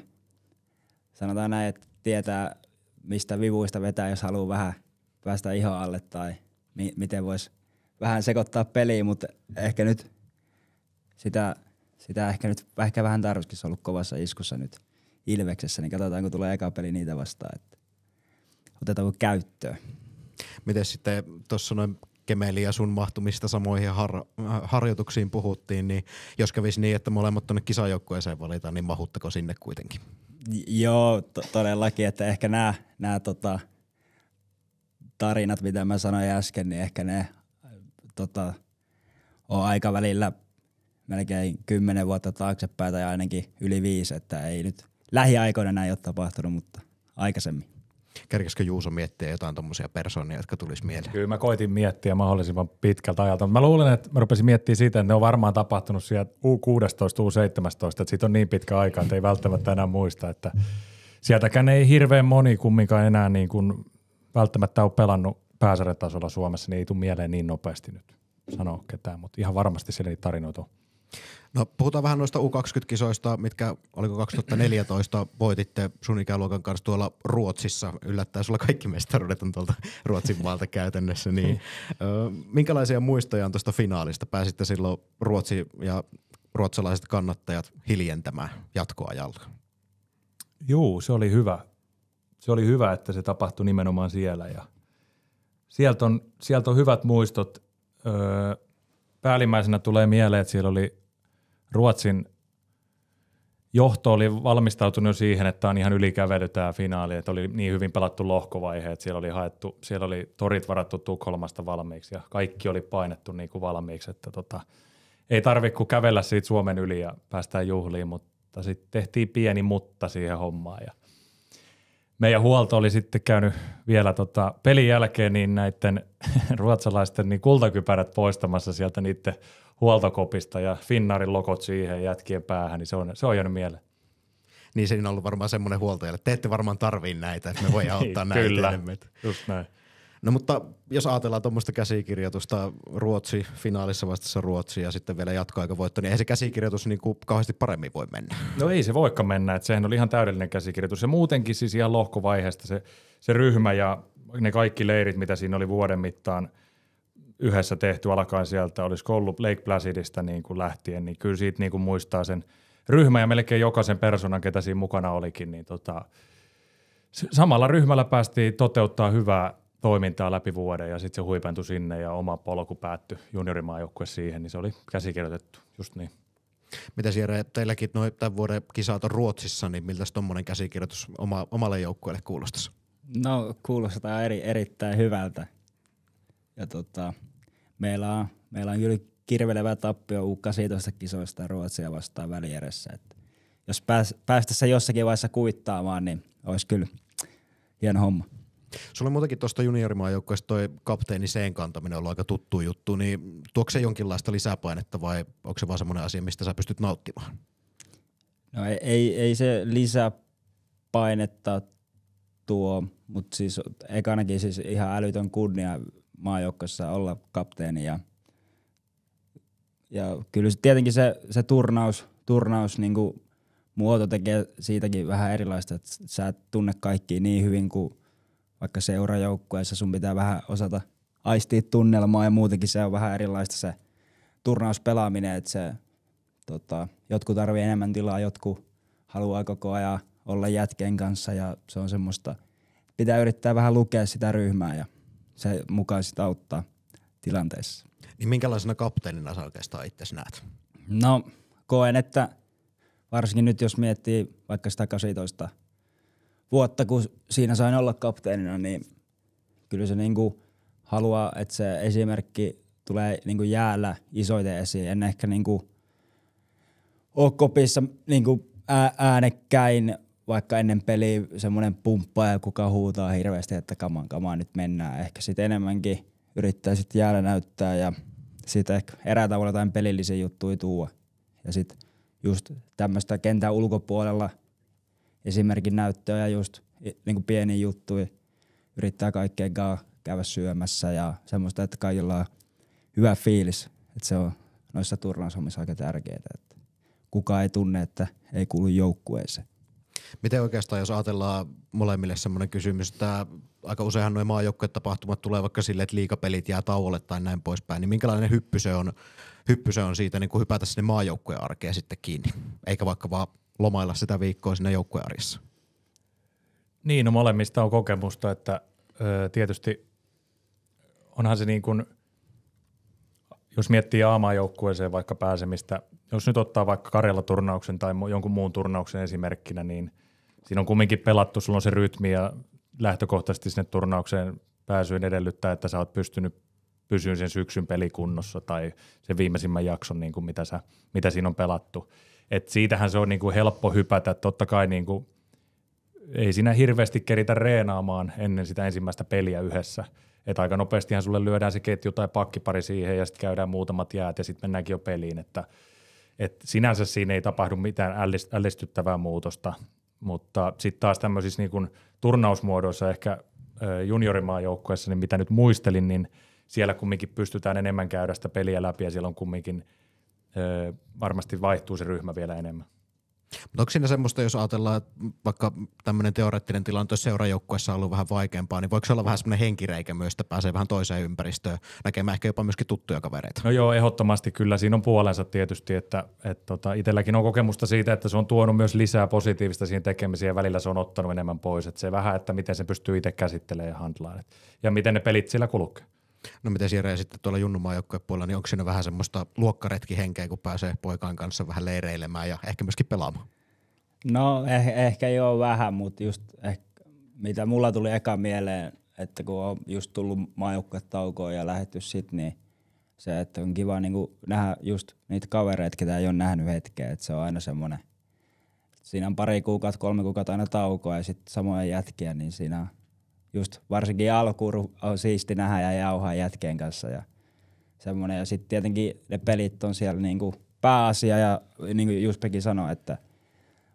sanotaan näin, että tietää mistä vivuista vetää, jos haluaa vähän päästä ihan alle tai mi- miten voisi vähän sekoittaa peliä, mutta ehkä nyt sitä – sitä ehkä nyt ehkä vähän tarvitsisi ollut kovassa iskussa nyt Ilveksessä, niin katsotaan, kun tulee eka peli niitä vastaan, että otetaanko käyttöön. Miten sitten tuossa noin Kemeli ja sun mahtumista samoihin har- harjoituksiin puhuttiin, niin jos kävisi niin, että molemmat tuonne kisajoukkueeseen valitaan, niin mahuttako sinne kuitenkin? Joo, to- todellakin, että ehkä nämä tota, tarinat, mitä mä sanoin äsken, niin ehkä ne tota, on aika välillä melkein kymmenen vuotta taaksepäin tai ainakin yli viisi, että ei nyt lähiaikoina näin ole tapahtunut, mutta aikaisemmin. Kärkisikö Juuso miettiä jotain tuommoisia persoonia, jotka tulisi mieleen? Kyllä mä koitin miettiä mahdollisimman pitkältä ajalta, mutta mä luulen, että mä rupesin miettimään siitä, että ne on varmaan tapahtunut sieltä U16, U17, että siitä on niin pitkä aika, että ei välttämättä enää muista, että sieltäkään ei hirveän moni kumminkaan enää niin kuin välttämättä ole pelannut pääsarjatasolla Suomessa, niin ei tule mieleen niin nopeasti nyt sanoa ketään, mutta ihan varmasti siellä niitä tarinoita on. No puhutaan vähän noista U20-kisoista, mitkä oliko 2014 voititte sun ikäluokan kanssa tuolla Ruotsissa. Yllättää sulla kaikki mestaruudet on tuolta Ruotsin maalta käytännössä. Niin. niin. minkälaisia muistoja on tuosta finaalista? Pääsitte silloin Ruotsi ja ruotsalaiset kannattajat hiljentämään jatkoajalla. Juu, se oli hyvä. Se oli hyvä, että se tapahtui nimenomaan siellä. Ja sieltä, on, sieltä on hyvät muistot. Öö, päällimmäisenä tulee mieleen, että siellä oli Ruotsin johto oli valmistautunut siihen, että on ihan ylikävely tämä finaali, että oli niin hyvin pelattu lohkovaihe, että siellä oli, haettu, siellä oli torit varattu Tukholmasta valmiiksi ja kaikki oli painettu niin kuin valmiiksi, että tota, ei tarvitse kuin kävellä siitä Suomen yli ja päästään juhliin, mutta sitten tehtiin pieni mutta siihen hommaan ja meidän huolto oli sitten käynyt vielä tota pelin jälkeen niin näiden ruotsalaisten niin kultakypärät poistamassa sieltä niiden huoltokopista ja Finnaarin lokot siihen jätkien päähän, niin se on, se on jäänyt mieleen. Niin siinä on ollut varmaan semmoinen huoltajalle, te ette varmaan tarvii näitä, että me voidaan niin, ottaa näitä Kyllä, enemmän. just näin. No mutta jos ajatellaan tuommoista käsikirjoitusta, Ruotsi, finaalissa vastassa Ruotsi ja sitten vielä voitto, niin ei se käsikirjoitus niin kuin kauheasti paremmin voi mennä. No ei se voikaan mennä, että sehän oli ihan täydellinen käsikirjoitus ja muutenkin siis ihan lohkovaiheesta se, se ryhmä ja ne kaikki leirit, mitä siinä oli vuoden mittaan yhdessä tehty alkaen sieltä, olisi ollut Lake Placidista niin kuin lähtien, niin kyllä siitä niin kuin muistaa sen ryhmä ja melkein jokaisen persoonan, ketä siinä mukana olikin, niin tota, samalla ryhmällä päästiin toteuttaa hyvää toimintaa läpi vuoden ja sitten se huipentui sinne ja oma polku päättyi juniorimaajoukkue siihen, niin se oli käsikirjoitettu, just niin. Mitä siellä teilläkin noin tämän vuoden kisat on Ruotsissa, niin miltä tuommoinen käsikirjoitus oma, omalle joukkueelle kuulostaisi? No kuulostaa eri, erittäin hyvältä. Ja tota, meillä on, meillä on kyllä kirvelevä tappio U18 kisoista Ruotsia vastaan välieressä. Että jos pääs, päästäisiin jossakin vaiheessa kuittaamaan, niin olisi kyllä hieno homma. Sulla on muutenkin tuosta juniorimaajoukkoista toi kapteeni sen kantaminen on aika tuttu juttu, niin tuokse se jonkinlaista lisäpainetta vai onko se vaan semmoinen asia, mistä sä pystyt nauttimaan? No ei, ei, ei se lisäpainetta tuo, mutta siis ekanakin siis ihan älytön kunnia maajoukkoissa olla kapteeni ja, ja kyllä se, tietenkin se, se turnaus, turnaus niin kuin muoto tekee siitäkin vähän erilaista, että sä et tunne kaikki niin hyvin kuin vaikka seurajoukkueessa sun pitää vähän osata aistia tunnelmaa ja muutenkin se on vähän erilaista se turnauspelaaminen, että se, tota, jotkut tarvii enemmän tilaa, jotkut haluaa koko ajan olla jätken kanssa ja se on semmoista, pitää yrittää vähän lukea sitä ryhmää ja se mukaan sitä auttaa tilanteessa. Niin minkälaisena kapteenina sä oikeastaan itse näet? No koen, että varsinkin nyt jos miettii vaikka sitä 18 vuotta, kun siinä sain olla kapteenina, niin kyllä se niinku haluaa, että se esimerkki tulee niinku jäällä isoiten esiin. En ehkä niinku ole kopissa niinku äänekkäin, vaikka ennen peliä semmoinen pumppa ja kuka huutaa hirveästi, että kaman, kamaan nyt mennään. Ehkä sitten enemmänkin yrittää sitten jäällä näyttää ja sitten ehkä erää tavalla jotain pelillisiä juttuja tuua. Ja sitten just tämmöistä kentän ulkopuolella – esimerkin näyttöä ja just niin kuin pieniä juttuja. Yrittää kaikkeen käydä syömässä ja semmoista, että kaikilla on hyvä fiilis. Että se on noissa turnausomissa aika tärkeää, että kukaan ei tunne, että ei kuulu joukkueeseen. Miten oikeastaan, jos ajatellaan molemmille semmoinen kysymys, että aika useinhan nuo tapahtumat tulee vaikka silleen, että liikapelit jää tauolle tai näin poispäin, niin minkälainen hyppy se on, hyppy se on siitä niin kuin hypätä sinne maajoukkueen arkeen sitten kiinni, eikä vaikka vaan lomailla sitä viikkoa siinä joukkuearjessa? Niin, no molemmista on kokemusta, että ö, tietysti onhan se niin kuin, jos miettii AMA-joukkueeseen vaikka pääsemistä, jos nyt ottaa vaikka Karjala-turnauksen tai jonkun muun turnauksen esimerkkinä, niin siinä on kumminkin pelattu, sulla on se rytmi ja lähtökohtaisesti sinne turnaukseen pääsyyn edellyttää, että sä oot pystynyt pysyyn sen syksyn pelikunnossa tai sen viimeisimmän jakson, niin kuin mitä, sä, mitä siinä on pelattu. Et siitähän se on niinku helppo hypätä. Totta kai niinku, ei siinä hirveästi keritä reenaamaan ennen sitä ensimmäistä peliä yhdessä. Et aika nopeastihan sulle lyödään se ketju tai pakkipari siihen ja sitten käydään muutamat jäät ja sitten mennäänkin jo peliin. Että, et sinänsä siinä ei tapahdu mitään ällistyttävää muutosta, mutta sitten taas tämmöisissä niinku turnausmuodoissa ehkä juniorimaajoukkueessa, niin mitä nyt muistelin, niin siellä kumminkin pystytään enemmän käydä sitä peliä läpi ja siellä on kumminkin – varmasti vaihtuu se ryhmä vielä enemmän. Mutta onko siinä semmoista, jos ajatellaan, että vaikka tämmöinen teoreettinen tilanne jos seurajoukkueessa on ollut vähän vaikeampaa, niin voiko se olla vähän semmoinen henkireikä myös, että pääsee vähän toiseen ympäristöön, näkemään ehkä jopa myöskin tuttuja kavereita? No joo, ehdottomasti kyllä. Siinä on puolensa tietysti, että, että tota, itselläkin on kokemusta siitä, että se on tuonut myös lisää positiivista siihen tekemiseen ja välillä se on ottanut enemmän pois. Että se vähän, että miten se pystyy itse käsittelemään ja handlaan. Ja miten ne pelit sillä kulkee. No miten Jere sitten tuolla junnumaan puolella, niin onko siinä vähän semmoista luokkaretkihenkeä, kun pääsee poikaan kanssa vähän leireilemään ja ehkä myöskin pelaamaan? No eh- ehkä joo vähän, mutta just ehkä, mitä mulla tuli eka mieleen, että kun on just tullut maajoukkuetaukoon ja lähetty sit, niin se, että on kiva niinku nähdä just niitä kavereita, ketä ei ole nähnyt hetkeä, että se on aina semmoinen, siinä on pari kuukautta, kolme kuukautta aina taukoa ja sitten samoja jätkiä, niin siinä on just varsinkin alkuun on siisti nähdä ja jauhaa jätkeen kanssa ja semmoinen. Ja sitten tietenkin ne pelit on siellä niinku pääasia ja niin kuin Pekin sanoi, että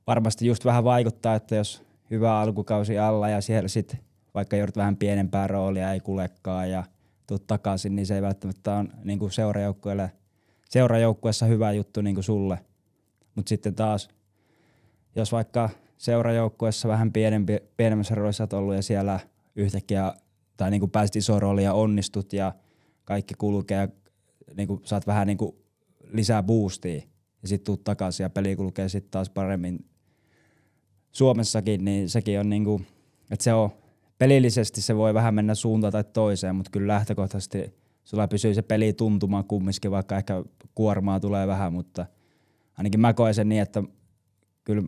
varmasti just vähän vaikuttaa, että jos hyvä alkukausi alla ja siellä sitten vaikka joudut vähän pienempää roolia, ei kulekaan ja tuut takaisin, niin se ei välttämättä ole niin kuin seurajoukkueelle, seurajoukkueessa hyvä juttu niin kuin sulle. Mutta sitten taas, jos vaikka seurajoukkueessa vähän pienempi, pienemmässä roolissa olet ollut ja siellä – yhtäkkiä tai niin kuin pääsit isoon rooliin ja onnistut ja kaikki kulkee ja niin kuin saat vähän niin kuin lisää boostia ja sitten tuut takaisin ja peli kulkee sitten taas paremmin Suomessakin, niin sekin on niin kuin, että se on pelillisesti se voi vähän mennä suuntaan tai toiseen, mutta kyllä lähtökohtaisesti sulla pysyy se peli tuntumaan kumminkin, vaikka ehkä kuormaa tulee vähän, mutta ainakin mä koen sen niin, että kyllä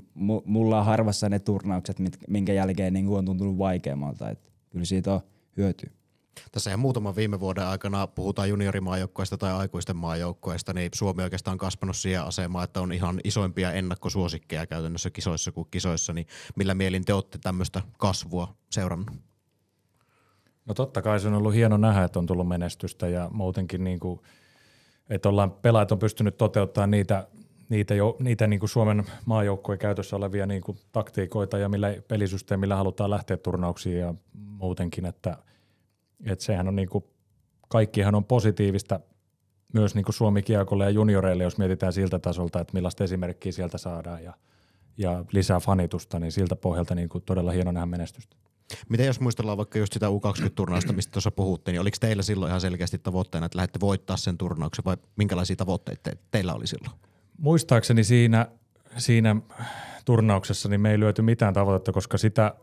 mulla on harvassa ne turnaukset, minkä jälkeen niinku on tuntunut vaikeammalta. Että kyllä siitä on hyötyä. Tässä ihan muutaman viime vuoden aikana puhutaan juniorimaajoukkoista tai aikuisten maajoukkoista, niin Suomi oikeastaan on kasvanut siihen asemaan, että on ihan isoimpia ennakkosuosikkeja käytännössä kisoissa kuin kisoissa, niin millä mielin te olette tämmöistä kasvua seurannut? No totta kai se on ollut hieno nähdä, että on tullut menestystä ja muutenkin niin kuin, että ollaan pelaajat on pystynyt toteuttamaan niitä niitä, jo, niitä niin kuin Suomen maajoukkojen käytössä olevia niin kuin taktiikoita ja millä pelisysteemillä halutaan lähteä turnauksiin ja muutenkin, että, että sehän on niin kuin, kaikkihan on positiivista myös niin kuin Suomi kiekolle ja junioreille, jos mietitään siltä tasolta, että millaista esimerkkiä sieltä saadaan ja, ja lisää fanitusta, niin siltä pohjalta niin kuin todella hieno nähdä menestystä. Mitä jos muistellaan vaikka just sitä U20-turnausta, mistä tuossa puhuttiin, niin oliko teillä silloin ihan selkeästi tavoitteena, että lähdette voittaa sen turnauksen vai minkälaisia tavoitteita teillä oli silloin? Muistaakseni siinä, siinä turnauksessa niin me ei lyöty mitään tavoitetta, koska sitä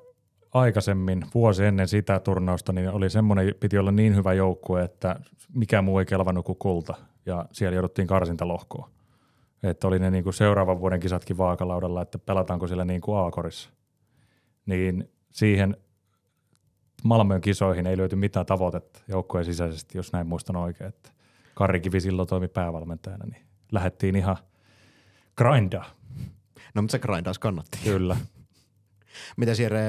aikaisemmin, vuosi ennen sitä turnausta, niin oli semmoinen, piti olla niin hyvä joukkue, että mikä muu ei kelvannut kuin kulta. Ja siellä jouduttiin karsintalohkoon. Että oli ne niin kuin seuraavan vuoden kisatkin vaakalaudalla, että pelataanko siellä niin kuin aakorissa. Niin siihen Malmöön kisoihin ei löyty mitään tavoitetta joukkueen sisäisesti, jos näin muistan oikein. Että Karri Kivi silloin toimi päävalmentajana, niin lähdettiin ihan – grinda. No mutta se grindaus kannatti. Kyllä. Miten siellä,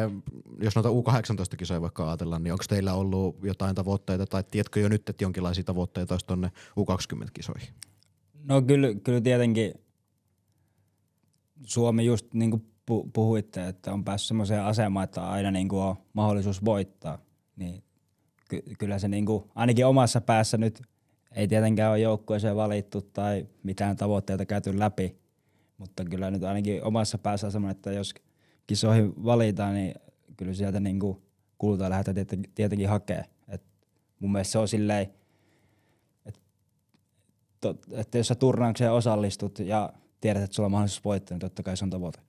jos noita U18-kisoja vaikka ajatellaan, niin onko teillä ollut jotain tavoitteita tai tiedätkö jo nyt, että jonkinlaisia tavoitteita olisi tuonne U20-kisoihin? No kyllä, kyllä tietenkin Suomi just niin kuin puhuitte, että on päässyt sellaiseen asemaan, että aina niin kuin on mahdollisuus voittaa. Niin ky- kyllä se niin kuin, ainakin omassa päässä nyt ei tietenkään ole joukkueeseen valittu tai mitään tavoitteita käyty läpi – mutta kyllä nyt ainakin omassa päässä semmoinen, että jos kisoihin valitaan, niin kyllä sieltä niin kuin kultaa lähdetään tietenkin hakee. Et mun mielestä se on silleen, että et jos sä turnaukseen osallistut ja tiedät, että sulla on mahdollisuus voittaa, niin totta kai se on tavoite.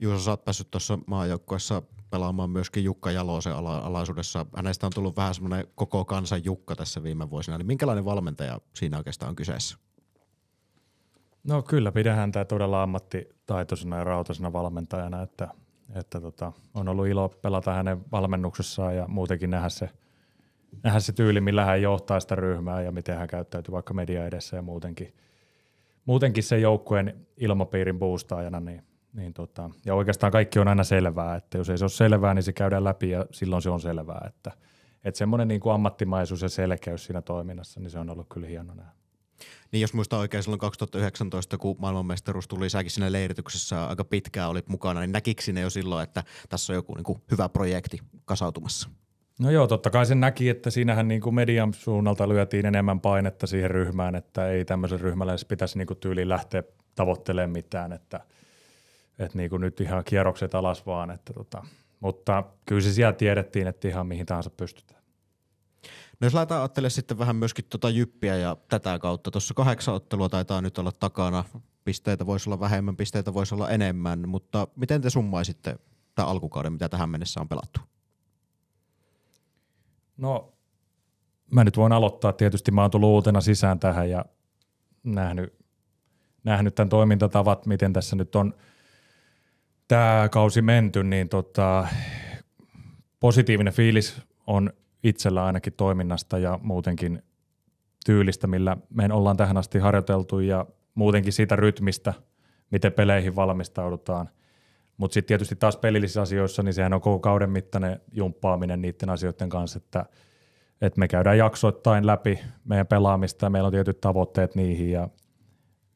Juuso, sä oot päässyt tuossa maajoukkueessa pelaamaan myöskin Jukka Jalosen ala- alaisuudessa. Hänestä on tullut vähän semmoinen koko kansan Jukka tässä viime vuosina. Niin minkälainen valmentaja siinä oikeastaan on kyseessä? No kyllä, pidän häntä todella ammattitaitoisena ja rautasena valmentajana, että, että tota, on ollut ilo pelata hänen valmennuksessaan ja muutenkin nähdä se, nähdä se tyyli, millä hän johtaa sitä ryhmää ja miten hän käyttäytyy vaikka media edessä ja muutenkin, muutenkin se joukkueen ilmapiirin boostaajana, niin, niin tota, ja oikeastaan kaikki on aina selvää, että jos ei se ole selvää, niin se käydään läpi ja silloin se on selvää, että, että semmoinen niin ammattimaisuus ja selkeys siinä toiminnassa, niin se on ollut kyllä hieno nähdä. Niin jos muistan oikein silloin 2019, kun maailmanmestaruus tuli säkin siinä leirityksessä aika pitkään olit mukana, niin näkikö sinne jo silloin, että tässä on joku niin kuin hyvä projekti kasautumassa? No joo, totta kai sen näki, että siinähän niin kuin median suunnalta lyötiin enemmän painetta siihen ryhmään, että ei tämmöisen ryhmällä edes pitäisi niin kuin tyyliin lähteä tavoittelemaan mitään, että, että niin kuin nyt ihan kierrokset alas vaan. Että tota. Mutta kyllä se siellä tiedettiin, että ihan mihin tahansa pystytään. No jos laitetaan ajattelemaan sitten vähän myöskin tota jyppiä ja tätä kautta. Tuossa kahdeksan ottelua taitaa nyt olla takana. Pisteitä voisi olla vähemmän, pisteitä voisi olla enemmän, mutta miten te summaisitte tämän alkukauden, mitä tähän mennessä on pelattu? No, mä nyt voin aloittaa. Tietysti mä oon tullut uutena sisään tähän ja nähnyt, nähnyt tämän toimintatavat, miten tässä nyt on tämä kausi menty, niin tota, positiivinen fiilis on itsellä ainakin toiminnasta ja muutenkin tyylistä, millä me ollaan tähän asti harjoiteltu ja muutenkin siitä rytmistä, miten peleihin valmistaudutaan. Mutta sitten tietysti taas pelillisissä asioissa, niin sehän on koko kauden mittainen jumppaaminen niiden asioiden kanssa, että, että me käydään jaksoittain läpi meidän pelaamista ja meillä on tietyt tavoitteet niihin ja,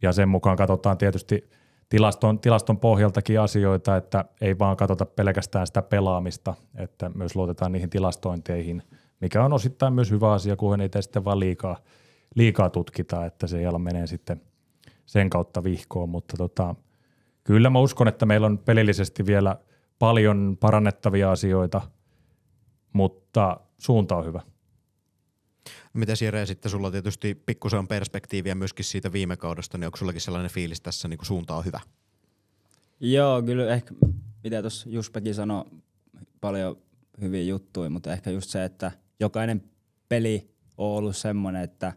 ja sen mukaan katsotaan tietysti – tilaston, tilaston pohjaltakin asioita, että ei vaan katsota pelkästään sitä pelaamista, että myös luotetaan niihin tilastointeihin, mikä on osittain myös hyvä asia, kun niitä sitten vaan liikaa, liikaa tutkita, että se jalo menee sitten sen kautta vihkoon, mutta tota, kyllä mä uskon, että meillä on pelillisesti vielä paljon parannettavia asioita, mutta suunta on hyvä. Miten Jere, sitten sulla on tietysti pikkusen perspektiiviä myöskin siitä viime kaudesta, niin onko sullakin sellainen fiilis tässä niin suunta on hyvä? Joo, kyllä ehkä mitä tuossa Juspekin sanoi, paljon hyviä juttuja, mutta ehkä just se, että jokainen peli on ollut semmoinen, että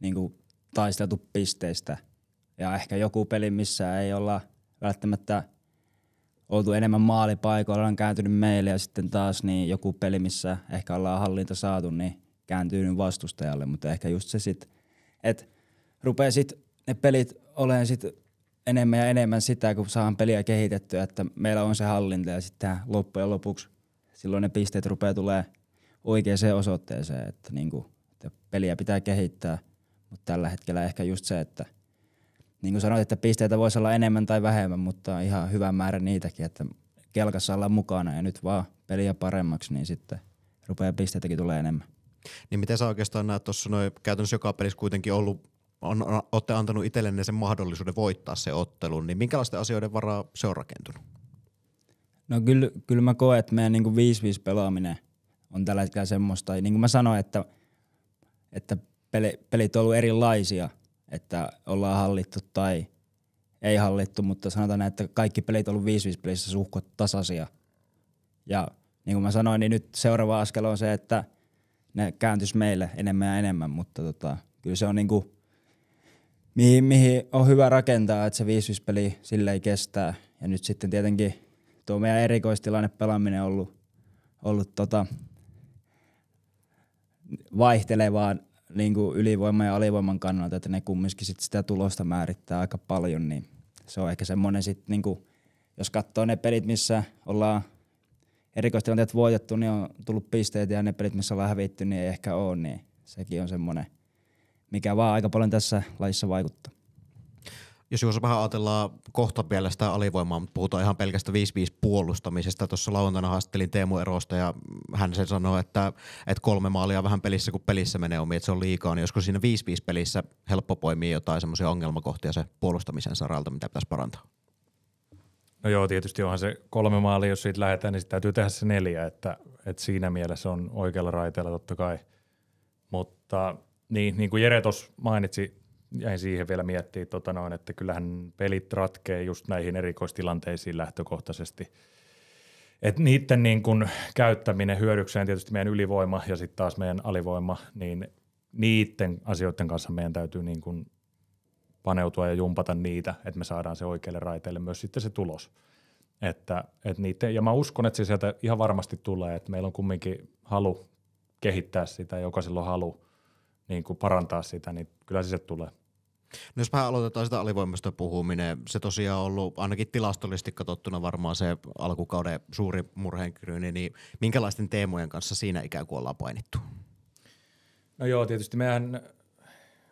niin kuin taisteltu pisteistä. Ja ehkä joku peli, missä ei olla välttämättä oltu enemmän maalipaikoilla, on kääntynyt meille ja sitten taas niin joku peli, missä ehkä ollaan hallinta saatu, niin kääntynyt vastustajalle, mutta ehkä just se sitten, että rupeaa sitten ne pelit olemaan sitten enemmän ja enemmän sitä, kun saan peliä kehitettyä, että meillä on se hallinta ja sitten loppujen lopuksi silloin ne pisteet rupeaa tulee oikeaan osoitteeseen, että, niin kuin, että peliä pitää kehittää, mutta tällä hetkellä ehkä just se, että niin kuin sanoit, että pisteitä voisi olla enemmän tai vähemmän, mutta ihan hyvä määrä niitäkin, että kelkassa ollaan mukana ja nyt vaan peliä paremmaksi, niin sitten rupeaa pisteitäkin tulee enemmän niin miten sä oikeastaan näet tuossa noin käytännössä joka pelissä kuitenkin ollut, on, on, olette antanut itsellenne sen mahdollisuuden voittaa se ottelun, niin minkälaisten asioiden varaa se on rakentunut? No kyllä, kyllä mä koen, että meidän niinku 5-5 pelaaminen on tällä hetkellä semmoista, niin kuin mä sanoin, että, että peli, pelit on ollut erilaisia, että ollaan hallittu tai ei hallittu, mutta sanotaan näin, että kaikki pelit on ollut 5-5 pelissä suhkot tasaisia. Ja niin kuin mä sanoin, niin nyt seuraava askel on se, että – ne kääntyisi meille enemmän ja enemmän, mutta tota, kyllä se on niinku, mihin, mihin on hyvä rakentaa, että se 5 peli sille ei kestää. Ja nyt sitten tietenkin tuo meidän erikoistilanne pelaaminen on ollut, ollut tota, vaihtelevaa niin kuin ylivoiman ja alivoiman kannalta, että ne kumminkin sit sitä tulosta määrittää aika paljon, niin se on ehkä semmoinen sitten, niin jos katsoo ne pelit, missä ollaan erikoistilanteet voitettu, niin on tullut pisteitä ja ne pelit, missä ollaan hävitty, niin ei ehkä ole, niin sekin on semmoinen, mikä vaan aika paljon tässä lajissa vaikuttaa. Jos jos vähän ajatellaan kohta vielä sitä alivoimaa, mutta puhutaan ihan pelkästä 5-5 puolustamisesta. Tuossa lauantaina haastattelin Teemu Erosta ja hän sen sanoi, että, että kolme maalia vähän pelissä kuin pelissä menee omiin, että se on liikaa. Niin joskus siinä 5-5 pelissä helppo poimia jotain semmoisia ongelmakohtia se puolustamisen saralta, mitä pitäisi parantaa. No joo, tietysti onhan se kolme maalia, jos siitä lähdetään, niin sit täytyy tehdä se neljä, että, että siinä mielessä on oikealla raiteella totta kai. Mutta niin, niin kuin Jere tuossa mainitsi, jäin siihen vielä miettiä, tota noin, että kyllähän pelit ratkee just näihin erikoistilanteisiin lähtökohtaisesti. Et niiden niin kun käyttäminen hyödykseen tietysti meidän ylivoima ja sitten taas meidän alivoima, niin niiden asioiden kanssa meidän täytyy niin kun paneutua ja jumpata niitä, että me saadaan se oikealle raiteelle myös sitten se tulos. Että, että niitä, ja mä uskon, että se sieltä ihan varmasti tulee, että meillä on kumminkin halu kehittää sitä, jokaisella on halu niin kuin parantaa sitä, niin kyllä se, se tulee. No jos vähän aloitetaan sitä alivoimasta puhuminen, se tosiaan on ollut ainakin tilastollisesti katsottuna varmaan se alkukauden suuri murheenkryyni, niin minkälaisten teemojen kanssa siinä ikään kuin ollaan painittu? No joo, tietysti mehän,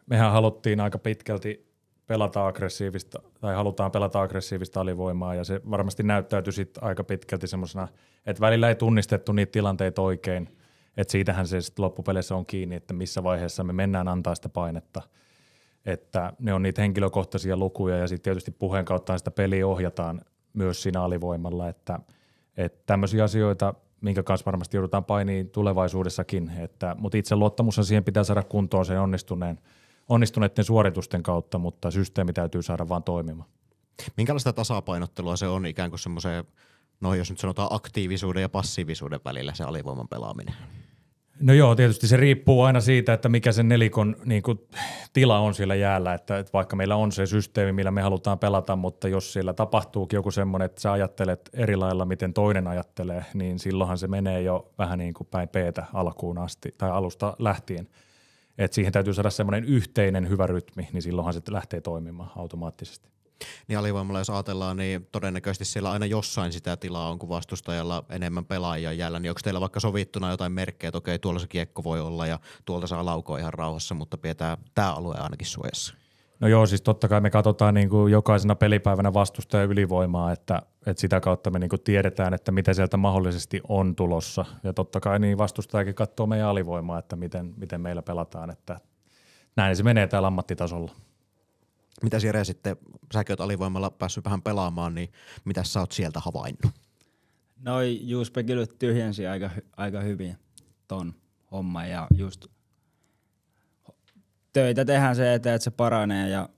mehän haluttiin aika pitkälti pelata aggressiivista tai halutaan pelata aggressiivista alivoimaa ja se varmasti näyttäytyi sit aika pitkälti semmoisena, että välillä ei tunnistettu niitä tilanteita oikein, että siitähän se sitten loppupeleissä on kiinni, että missä vaiheessa me mennään antaa sitä painetta, että ne on niitä henkilökohtaisia lukuja ja sitten tietysti puheen kautta sitä peliä ohjataan myös siinä alivoimalla, että, että tämmöisiä asioita minkä kanssa varmasti joudutaan painiin tulevaisuudessakin, että, mutta itse luottamus siihen pitää saada kuntoon sen onnistuneen – onnistuneiden suoritusten kautta, mutta systeemi täytyy saada vaan toimimaan. Minkälaista tasapainottelua se on ikään kuin semmoiseen, no jos nyt sanotaan aktiivisuuden ja passiivisuuden välillä se alivoiman pelaaminen? No joo, tietysti se riippuu aina siitä, että mikä sen nelikon niin kuin, tila on siellä jäällä, että, että vaikka meillä on se systeemi, millä me halutaan pelata, mutta jos siellä tapahtuukin joku semmoinen, että sä ajattelet eri lailla, miten toinen ajattelee, niin silloinhan se menee jo vähän niin kuin päin peetä alkuun asti tai alusta lähtien – että siihen täytyy saada semmoinen yhteinen hyvä rytmi, niin silloinhan se lähtee toimimaan automaattisesti. Niin alivoimalla jos ajatellaan, niin todennäköisesti siellä aina jossain sitä tilaa on, kun vastustajalla enemmän pelaajia jäällä, niin onko teillä vaikka sovittuna jotain merkkejä, että okei, tuolla se kiekko voi olla ja tuolta saa laukoa ihan rauhassa, mutta pidetään tämä alue ainakin suojassa. No joo, siis totta kai me katsotaan niin kuin jokaisena pelipäivänä vastustajan ylivoimaa, että että sitä kautta me niinku tiedetään, että mitä sieltä mahdollisesti on tulossa. Ja totta kai niin vastustajakin katsoo meidän alivoimaa, että miten, miten meillä pelataan, että näin se menee täällä ammattitasolla. Mitä Sire sitten, säkin oot alivoimalla päässyt vähän pelaamaan, niin mitä sä oot sieltä havainnut? No Juuspe kyllä tyhjensi aika, aika hyvin ton homma ja just töitä tehdään se eteen, että se paranee ja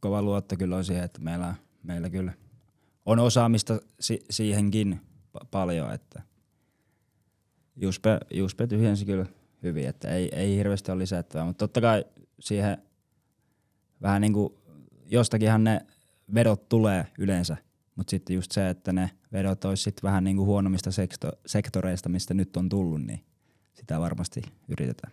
kova luotto kyllä on siihen, että meillä, meillä kyllä – on osaamista si- siihenkin pa- paljon, että Juspe, Juspe tyhjensi kyllä hyvin, että ei, ei hirveästi ole lisättävää, mutta totta kai siihen vähän niin kuin jostakinhan ne vedot tulee yleensä, mutta sitten just se, että ne vedot olisi sit vähän niin kuin huonommista sekto- sektoreista, mistä nyt on tullut, niin sitä varmasti yritetään.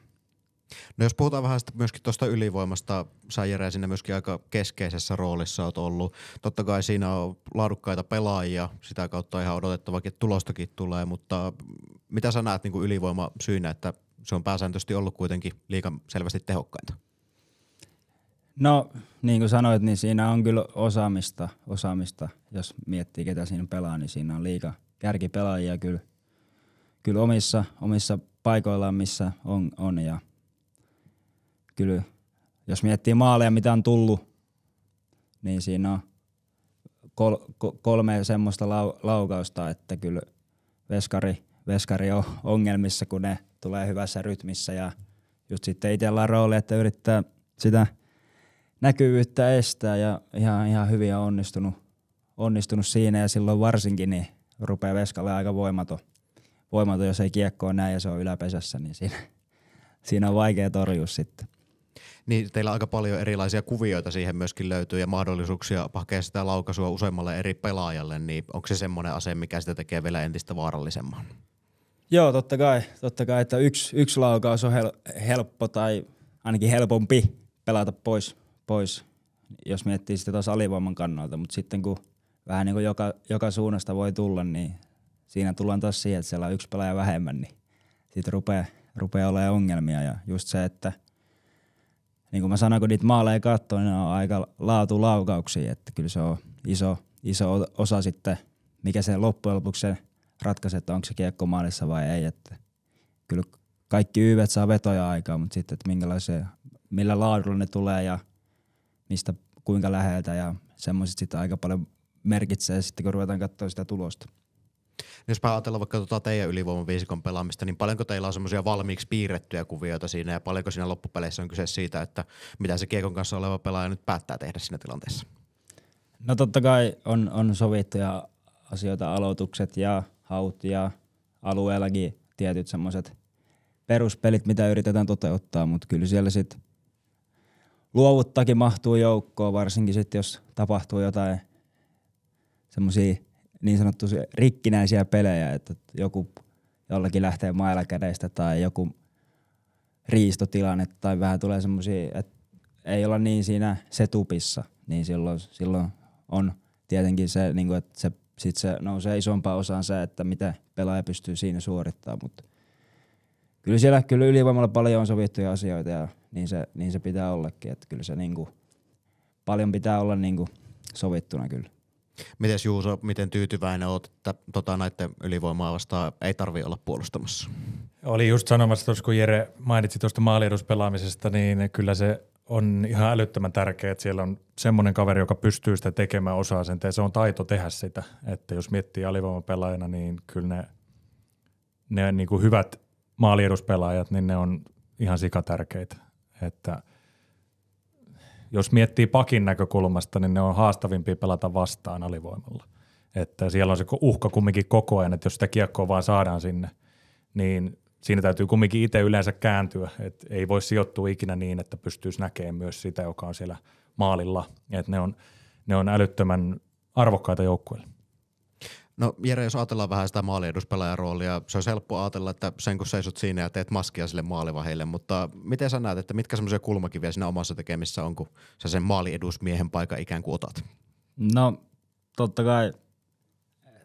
No jos puhutaan vähän myöskin tuosta ylivoimasta, sä Jere sinne myöskin aika keskeisessä roolissa oot ollut. Totta kai siinä on laadukkaita pelaajia, sitä kautta ihan odotettavakin, tulostakin tulee, mutta mitä sä näet niin kuin ylivoima syynä, että se on pääsääntöisesti ollut kuitenkin liikan selvästi tehokkainta? No niin kuin sanoit, niin siinä on kyllä osaamista, osaamista. Jos miettii ketä siinä pelaa, niin siinä on liika kärkipelaajia kyllä, kyllä omissa, omissa paikoillaan, missä on, on ja – kyllä jos miettii maaleja, mitä on tullut, niin siinä on kol, kolme semmoista lau, laukausta, että kyllä veskari, veskari on ongelmissa, kun ne tulee hyvässä rytmissä ja just sitten itsellä on rooli, että yrittää sitä näkyvyyttä estää ja ihan, ihan hyvin on onnistunut, onnistunut siinä ja silloin varsinkin niin rupeaa veskalle aika voimaton, voimaton jos ei kiekkoa näe ja se on yläpesässä, niin siinä, siinä on vaikea torjua sitten niin teillä aika paljon erilaisia kuvioita siihen myöskin löytyy ja mahdollisuuksia hakea sitä laukaisua useammalle eri pelaajalle, niin onko se semmoinen ase, mikä sitä tekee vielä entistä vaarallisemman? Joo, totta kai, totta kai että yksi, yksi laukaus on hel, helppo tai ainakin helpompi pelata pois, pois jos miettii sitä taas alivoiman kannalta, mutta sitten kun vähän niin kuin joka, joka suunnasta voi tulla, niin siinä tullaan taas siihen, että siellä on yksi pelaaja vähemmän, niin siitä rupeaa rupeaa olemaan ongelmia. Ja just se, että – niin kuin mä sanoin, kun niitä maaleja katsoo, niin ne on aika laatu laukauksia, että kyllä se on iso, iso osa sitten, mikä se loppujen lopuksi ratkaisee, että onko se kiekko maalissa vai ei. Että kyllä kaikki yvet saa vetoja aikaa, mutta sitten, että minkälaisia, millä laadulla ne tulee ja mistä kuinka läheltä ja semmoiset sitten aika paljon merkitsee sitten, kun ruvetaan katsoa sitä tulosta jos mä ajatellaan vaikka tuota teidän viisikon pelaamista, niin paljonko teillä on semmoisia valmiiksi piirrettyjä kuvioita siinä ja paljonko siinä loppupeleissä on kyse siitä, että mitä se kiekon kanssa oleva pelaaja nyt päättää tehdä siinä tilanteessa? No totta kai on, on sovittuja asioita, aloitukset ja haut ja alueellakin tietyt semmoiset peruspelit, mitä yritetään toteuttaa, mutta kyllä siellä sitten luovuttakin mahtuu joukkoon, varsinkin sitten jos tapahtuu jotain semmoisia niin sanottu rikkinäisiä pelejä, että joku jollakin lähtee mailla kädestä tai joku riistotilanne tai vähän tulee semmoisia, että ei olla niin siinä setupissa, niin silloin, silloin on tietenkin se, niin kuin, että se, sit se nousee isompaan osaan se, että mitä pelaaja pystyy siinä suorittamaan, mutta kyllä siellä kyllä ylivoimalla paljon on sovittuja asioita ja niin se, niin se pitää ollakin, että kyllä se niin kuin, paljon pitää olla niin kuin, sovittuna kyllä. Miten Juuso, miten tyytyväinen oot, että tota, näiden ylivoimaa vastaan ei tarvi olla puolustamassa? Oli just sanomassa tuossa, kun Jere mainitsi tuosta maalieduspelaamisesta, niin kyllä se on ihan älyttömän tärkeää, että siellä on semmoinen kaveri, joka pystyy sitä tekemään osaa sen, se on taito tehdä sitä. Että jos miettii alivoimapelaajana, niin kyllä ne, ne niin kuin hyvät maalieduspelaajat, niin ne on ihan sikatärkeitä. Että – jos miettii pakin näkökulmasta, niin ne on haastavimpia pelata vastaan alivoimalla. Että siellä on se uhka kumminkin koko ajan, että jos sitä kiekkoa vaan saadaan sinne, niin siinä täytyy kumminkin itse yleensä kääntyä. Et ei voi sijoittua ikinä niin, että pystyisi näkemään myös sitä, joka on siellä maalilla. Et ne, on, ne on älyttömän arvokkaita joukkueille. No Jere, jos ajatellaan vähän sitä maaliedustajan roolia, se on helppo ajatella, että sen kun seisot siinä ja teet maskia sille maalivaheille, mutta miten sä näet, että mitkä semmoisia kulmakiviä siinä omassa tekemissä on, kun sä sen maaliedusmiehen paikan ikään kuin otat? No totta kai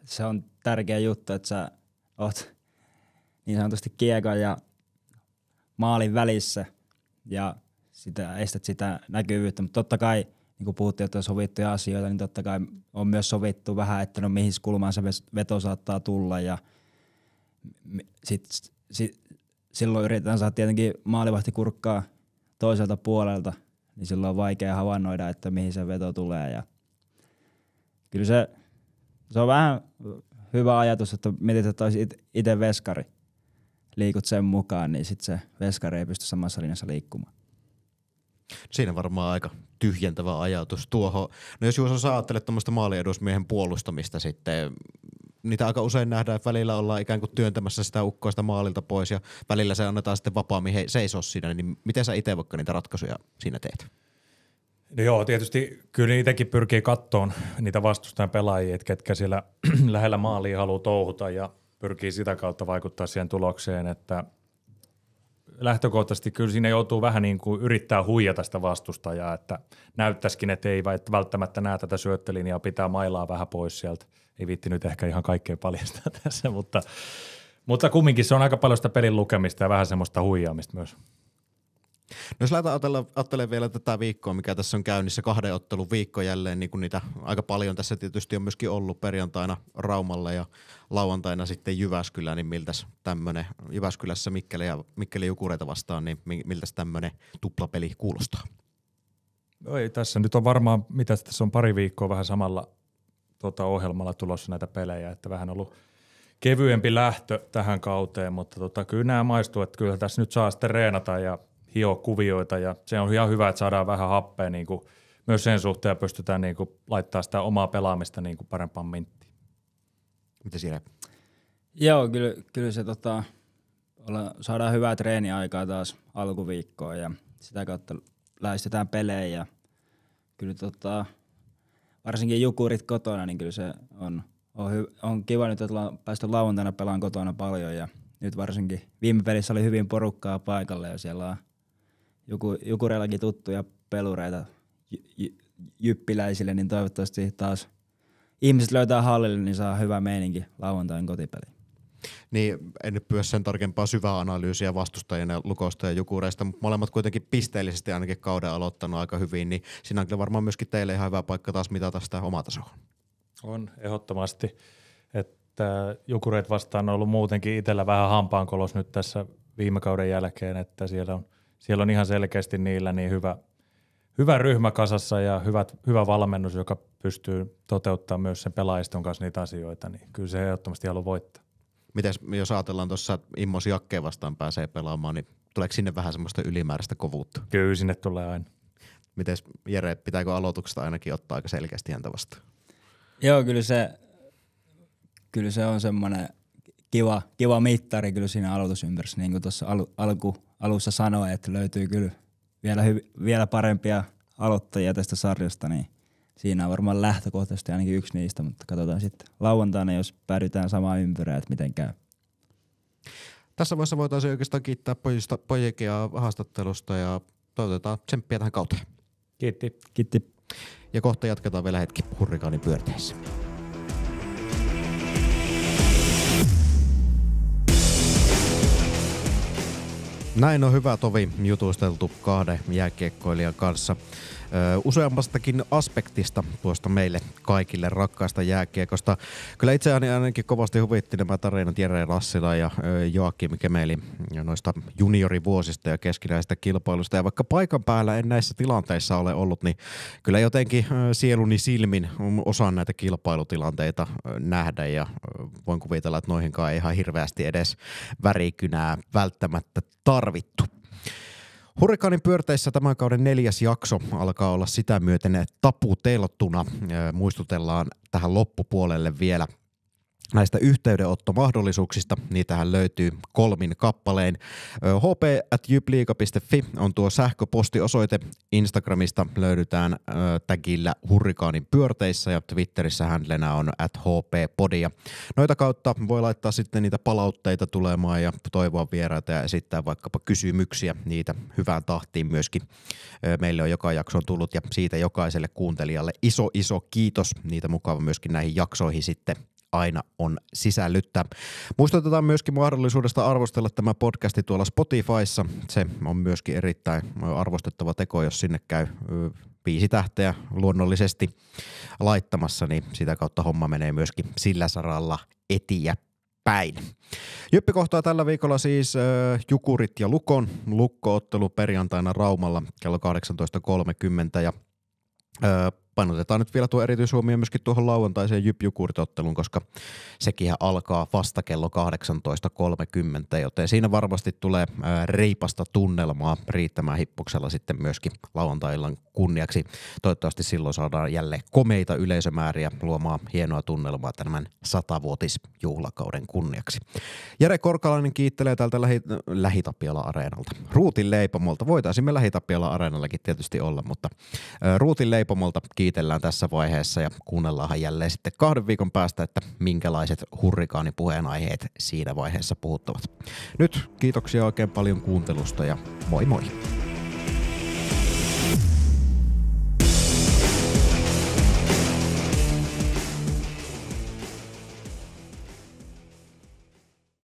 se on tärkeä juttu, että sä oot niin sanotusti kiekon ja maalin välissä ja sitä, estät sitä näkyvyyttä, mutta totta kai – niin kuin puhuttiin, että on sovittuja asioita, niin totta kai on myös sovittu vähän, että no mihin kulmaan se veto saattaa tulla ja sit, sit, silloin yritetään saada tietenkin maalivahti kurkkaa toiselta puolelta, niin silloin on vaikea havainnoida, että mihin se veto tulee. Ja kyllä se, se on vähän hyvä ajatus, että mietit, että olisi itse veskari. Liikut sen mukaan, niin sitten se veskari ei pysty samassa linjassa liikkumaan. Siinä varmaan aika tyhjentävä ajatus tuohon. No jos Juuso sä ajattelet tuommoista maaliedusmiehen puolustamista sitten, niitä aika usein nähdään, että välillä ollaan ikään kuin työntämässä sitä ukkoista maalilta pois ja välillä se annetaan sitten vapaammin he, seisoo siinä, niin miten sä itse vaikka niitä ratkaisuja siinä teet? No joo, tietysti kyllä itsekin pyrkii kattoon niitä vastustajan pelaajia, että ketkä siellä lähellä maalia haluaa touhuta ja pyrkii sitä kautta vaikuttaa siihen tulokseen, että – lähtökohtaisesti kyllä siinä joutuu vähän niin kuin yrittää huijata sitä vastustajaa, että näyttäisikin, että ei välttämättä näe tätä syöttölinjaa, pitää mailaa vähän pois sieltä. Ei viitti nyt ehkä ihan kaikkea paljastaa tässä, mutta, mutta kumminkin se on aika paljon sitä pelin lukemista ja vähän semmoista huijaamista myös. No jos lähdetään ajattelemaan vielä tätä viikkoa, mikä tässä on käynnissä, kahden ottelun viikko jälleen, niin kuin niitä aika paljon tässä tietysti on myöskin ollut perjantaina Raumalla ja lauantaina sitten Jyväskylä, niin miltäs tämmöinen Jyväskylässä Mikkeli ja Mikkeli Jukureita vastaan, niin miltäs tämmöinen tuplapeli kuulostaa? No ei tässä nyt on varmaan, mitä tässä on pari viikkoa vähän samalla tuota, ohjelmalla tulossa näitä pelejä, että vähän ollut kevyempi lähtö tähän kauteen, mutta tota, kyllä nämä maistuu, että kyllä tässä nyt saa sitten reenata ja Hio kuvioita ja se on ihan hyvä, että saadaan vähän happea niin kuin, myös sen suhteen pystytään niin kuin, laittaa sitä omaa pelaamista niin kuin, parempaan minttiin. Mitä siellä? Joo, kyllä, kyllä se tota, olla, saadaan hyvää treeniaikaa taas alkuviikkoon ja sitä kautta lähestytään pelejä. Kyllä tota, varsinkin jukurit kotona, niin kyllä se on, on, hy, on kiva nyt, että la, päästy lauantaina pelaan kotona paljon ja nyt varsinkin viime pelissä oli hyvin porukkaa paikalle ja siellä on joku, Jukurellakin tuttuja pelureita jyppiläisille, niin toivottavasti taas ihmiset löytää hallille, niin saa hyvä meininki lauantain kotipeliin. Niin, en nyt pyydä sen tarkempaa syvää analyysiä vastustajien ja lukosta ja jukureista, mutta molemmat kuitenkin pisteellisesti ainakin kauden aloittanut aika hyvin, niin siinä on kyllä varmaan myöskin teille ihan hyvä paikka taas mitata sitä omaa tasoa. On, ehdottomasti. Että jukureet vastaan on ollut muutenkin itsellä vähän hampaankolos nyt tässä viime kauden jälkeen, että siellä on – siellä on ihan selkeästi niillä niin hyvä, hyvä ryhmä kasassa ja hyvät, hyvä valmennus, joka pystyy toteuttamaan myös sen pelaajiston kanssa niitä asioita, niin kyllä se ehdottomasti haluaa voittaa. Miten jos ajatellaan tuossa Immo Jakkeen vastaan pääsee pelaamaan, niin tuleeko sinne vähän semmoista ylimääräistä kovuutta? Kyllä sinne tulee aina. Miten Jere, pitääkö aloituksesta ainakin ottaa aika selkeästi häntä vastaan? Joo, kyllä se, kyllä se on semmoinen kiva, kiva mittari kyllä siinä aloitusympärissä, niin kuin tuossa al, alku, alussa sanoi, että löytyy kyllä vielä, hyv- vielä parempia aloittajia tästä sarjasta, niin siinä on varmaan lähtökohtaisesti ainakin yksi niistä, mutta katsotaan sitten lauantaina, jos päädytään samaan ympyrään, että miten käy. Tässä vaiheessa voitaisiin oikeastaan kiittää pojista, pojikia haastattelusta ja toivotetaan tsemppiä tähän kauteen. Kiitti. Kiitti. Ja kohta jatketaan vielä hetki hurrikaanin pyörteissä. Näin on hyvä tovi jutusteltu kahden jääkiekkoilijan kanssa useammastakin aspektista tuosta meille kaikille rakkaista jääkiekosta. Kyllä itseäni ainakin kovasti huvitti nämä tarinat Jere Lassila ja Joakim Kemeli noista juniorivuosista ja keskinäisistä kilpailusta. Ja vaikka paikan päällä en näissä tilanteissa ole ollut, niin kyllä jotenkin sieluni silmin osaan näitä kilpailutilanteita nähdä ja voin kuvitella, että noihinkaan ei ihan hirveästi edes värikynää välttämättä tarvittu. Hurrikaanin pyörteissä tämän kauden neljäs jakso alkaa olla sitä myöten taputeltuna. Muistutellaan tähän loppupuolelle vielä näistä yhteydenottomahdollisuuksista. Niitähän löytyy kolmin kappaleen. hp.jypliiga.fi on tuo sähköpostiosoite. Instagramista löydytään tagillä hurrikaanin pyörteissä ja Twitterissä handlenä on at hppodia. Noita kautta voi laittaa sitten niitä palautteita tulemaan ja toivoa vieraita ja esittää vaikkapa kysymyksiä. Niitä hyvään tahtiin myöskin meille on joka jakson tullut ja siitä jokaiselle kuuntelijalle iso iso kiitos. Niitä mukava myöskin näihin jaksoihin sitten aina on sisällyttä. Muistutetaan myöskin mahdollisuudesta arvostella tämä podcasti tuolla Spotifyssa. Se on myöskin erittäin arvostettava teko, jos sinne käy viisi tähteä luonnollisesti laittamassa, niin sitä kautta homma menee myöskin sillä saralla etiä päin. Jyppi kohtaa tällä viikolla siis äh, Jukurit ja Lukon. Lukkoottelu perjantaina Raumalla kello 18.30 ja äh, painotetaan nyt vielä tuo erityishuomio myöskin tuohon lauantaiseen jyp koska sekin alkaa vasta kello 18.30, joten siinä varmasti tulee reipasta tunnelmaa riittämään hippuksella sitten myöskin lauantai kunniaksi. Toivottavasti silloin saadaan jälleen komeita yleisömääriä luomaan hienoa tunnelmaa tämän satavuotisjuhlakauden kunniaksi. Jere Korkalainen kiittelee täältä lähi, Lähitapiola-areenalta. Ruutin leipomolta. Voitaisiin me Lähitapiola-areenallakin tietysti olla, mutta Ruutin leipomolta kiitellään tässä vaiheessa ja kuunnellaanhan jälleen sitten kahden viikon päästä, että minkälaiset hurrikaanipuheenaiheet siinä vaiheessa puhuttavat. Nyt kiitoksia oikein paljon kuuntelusta ja moi moi!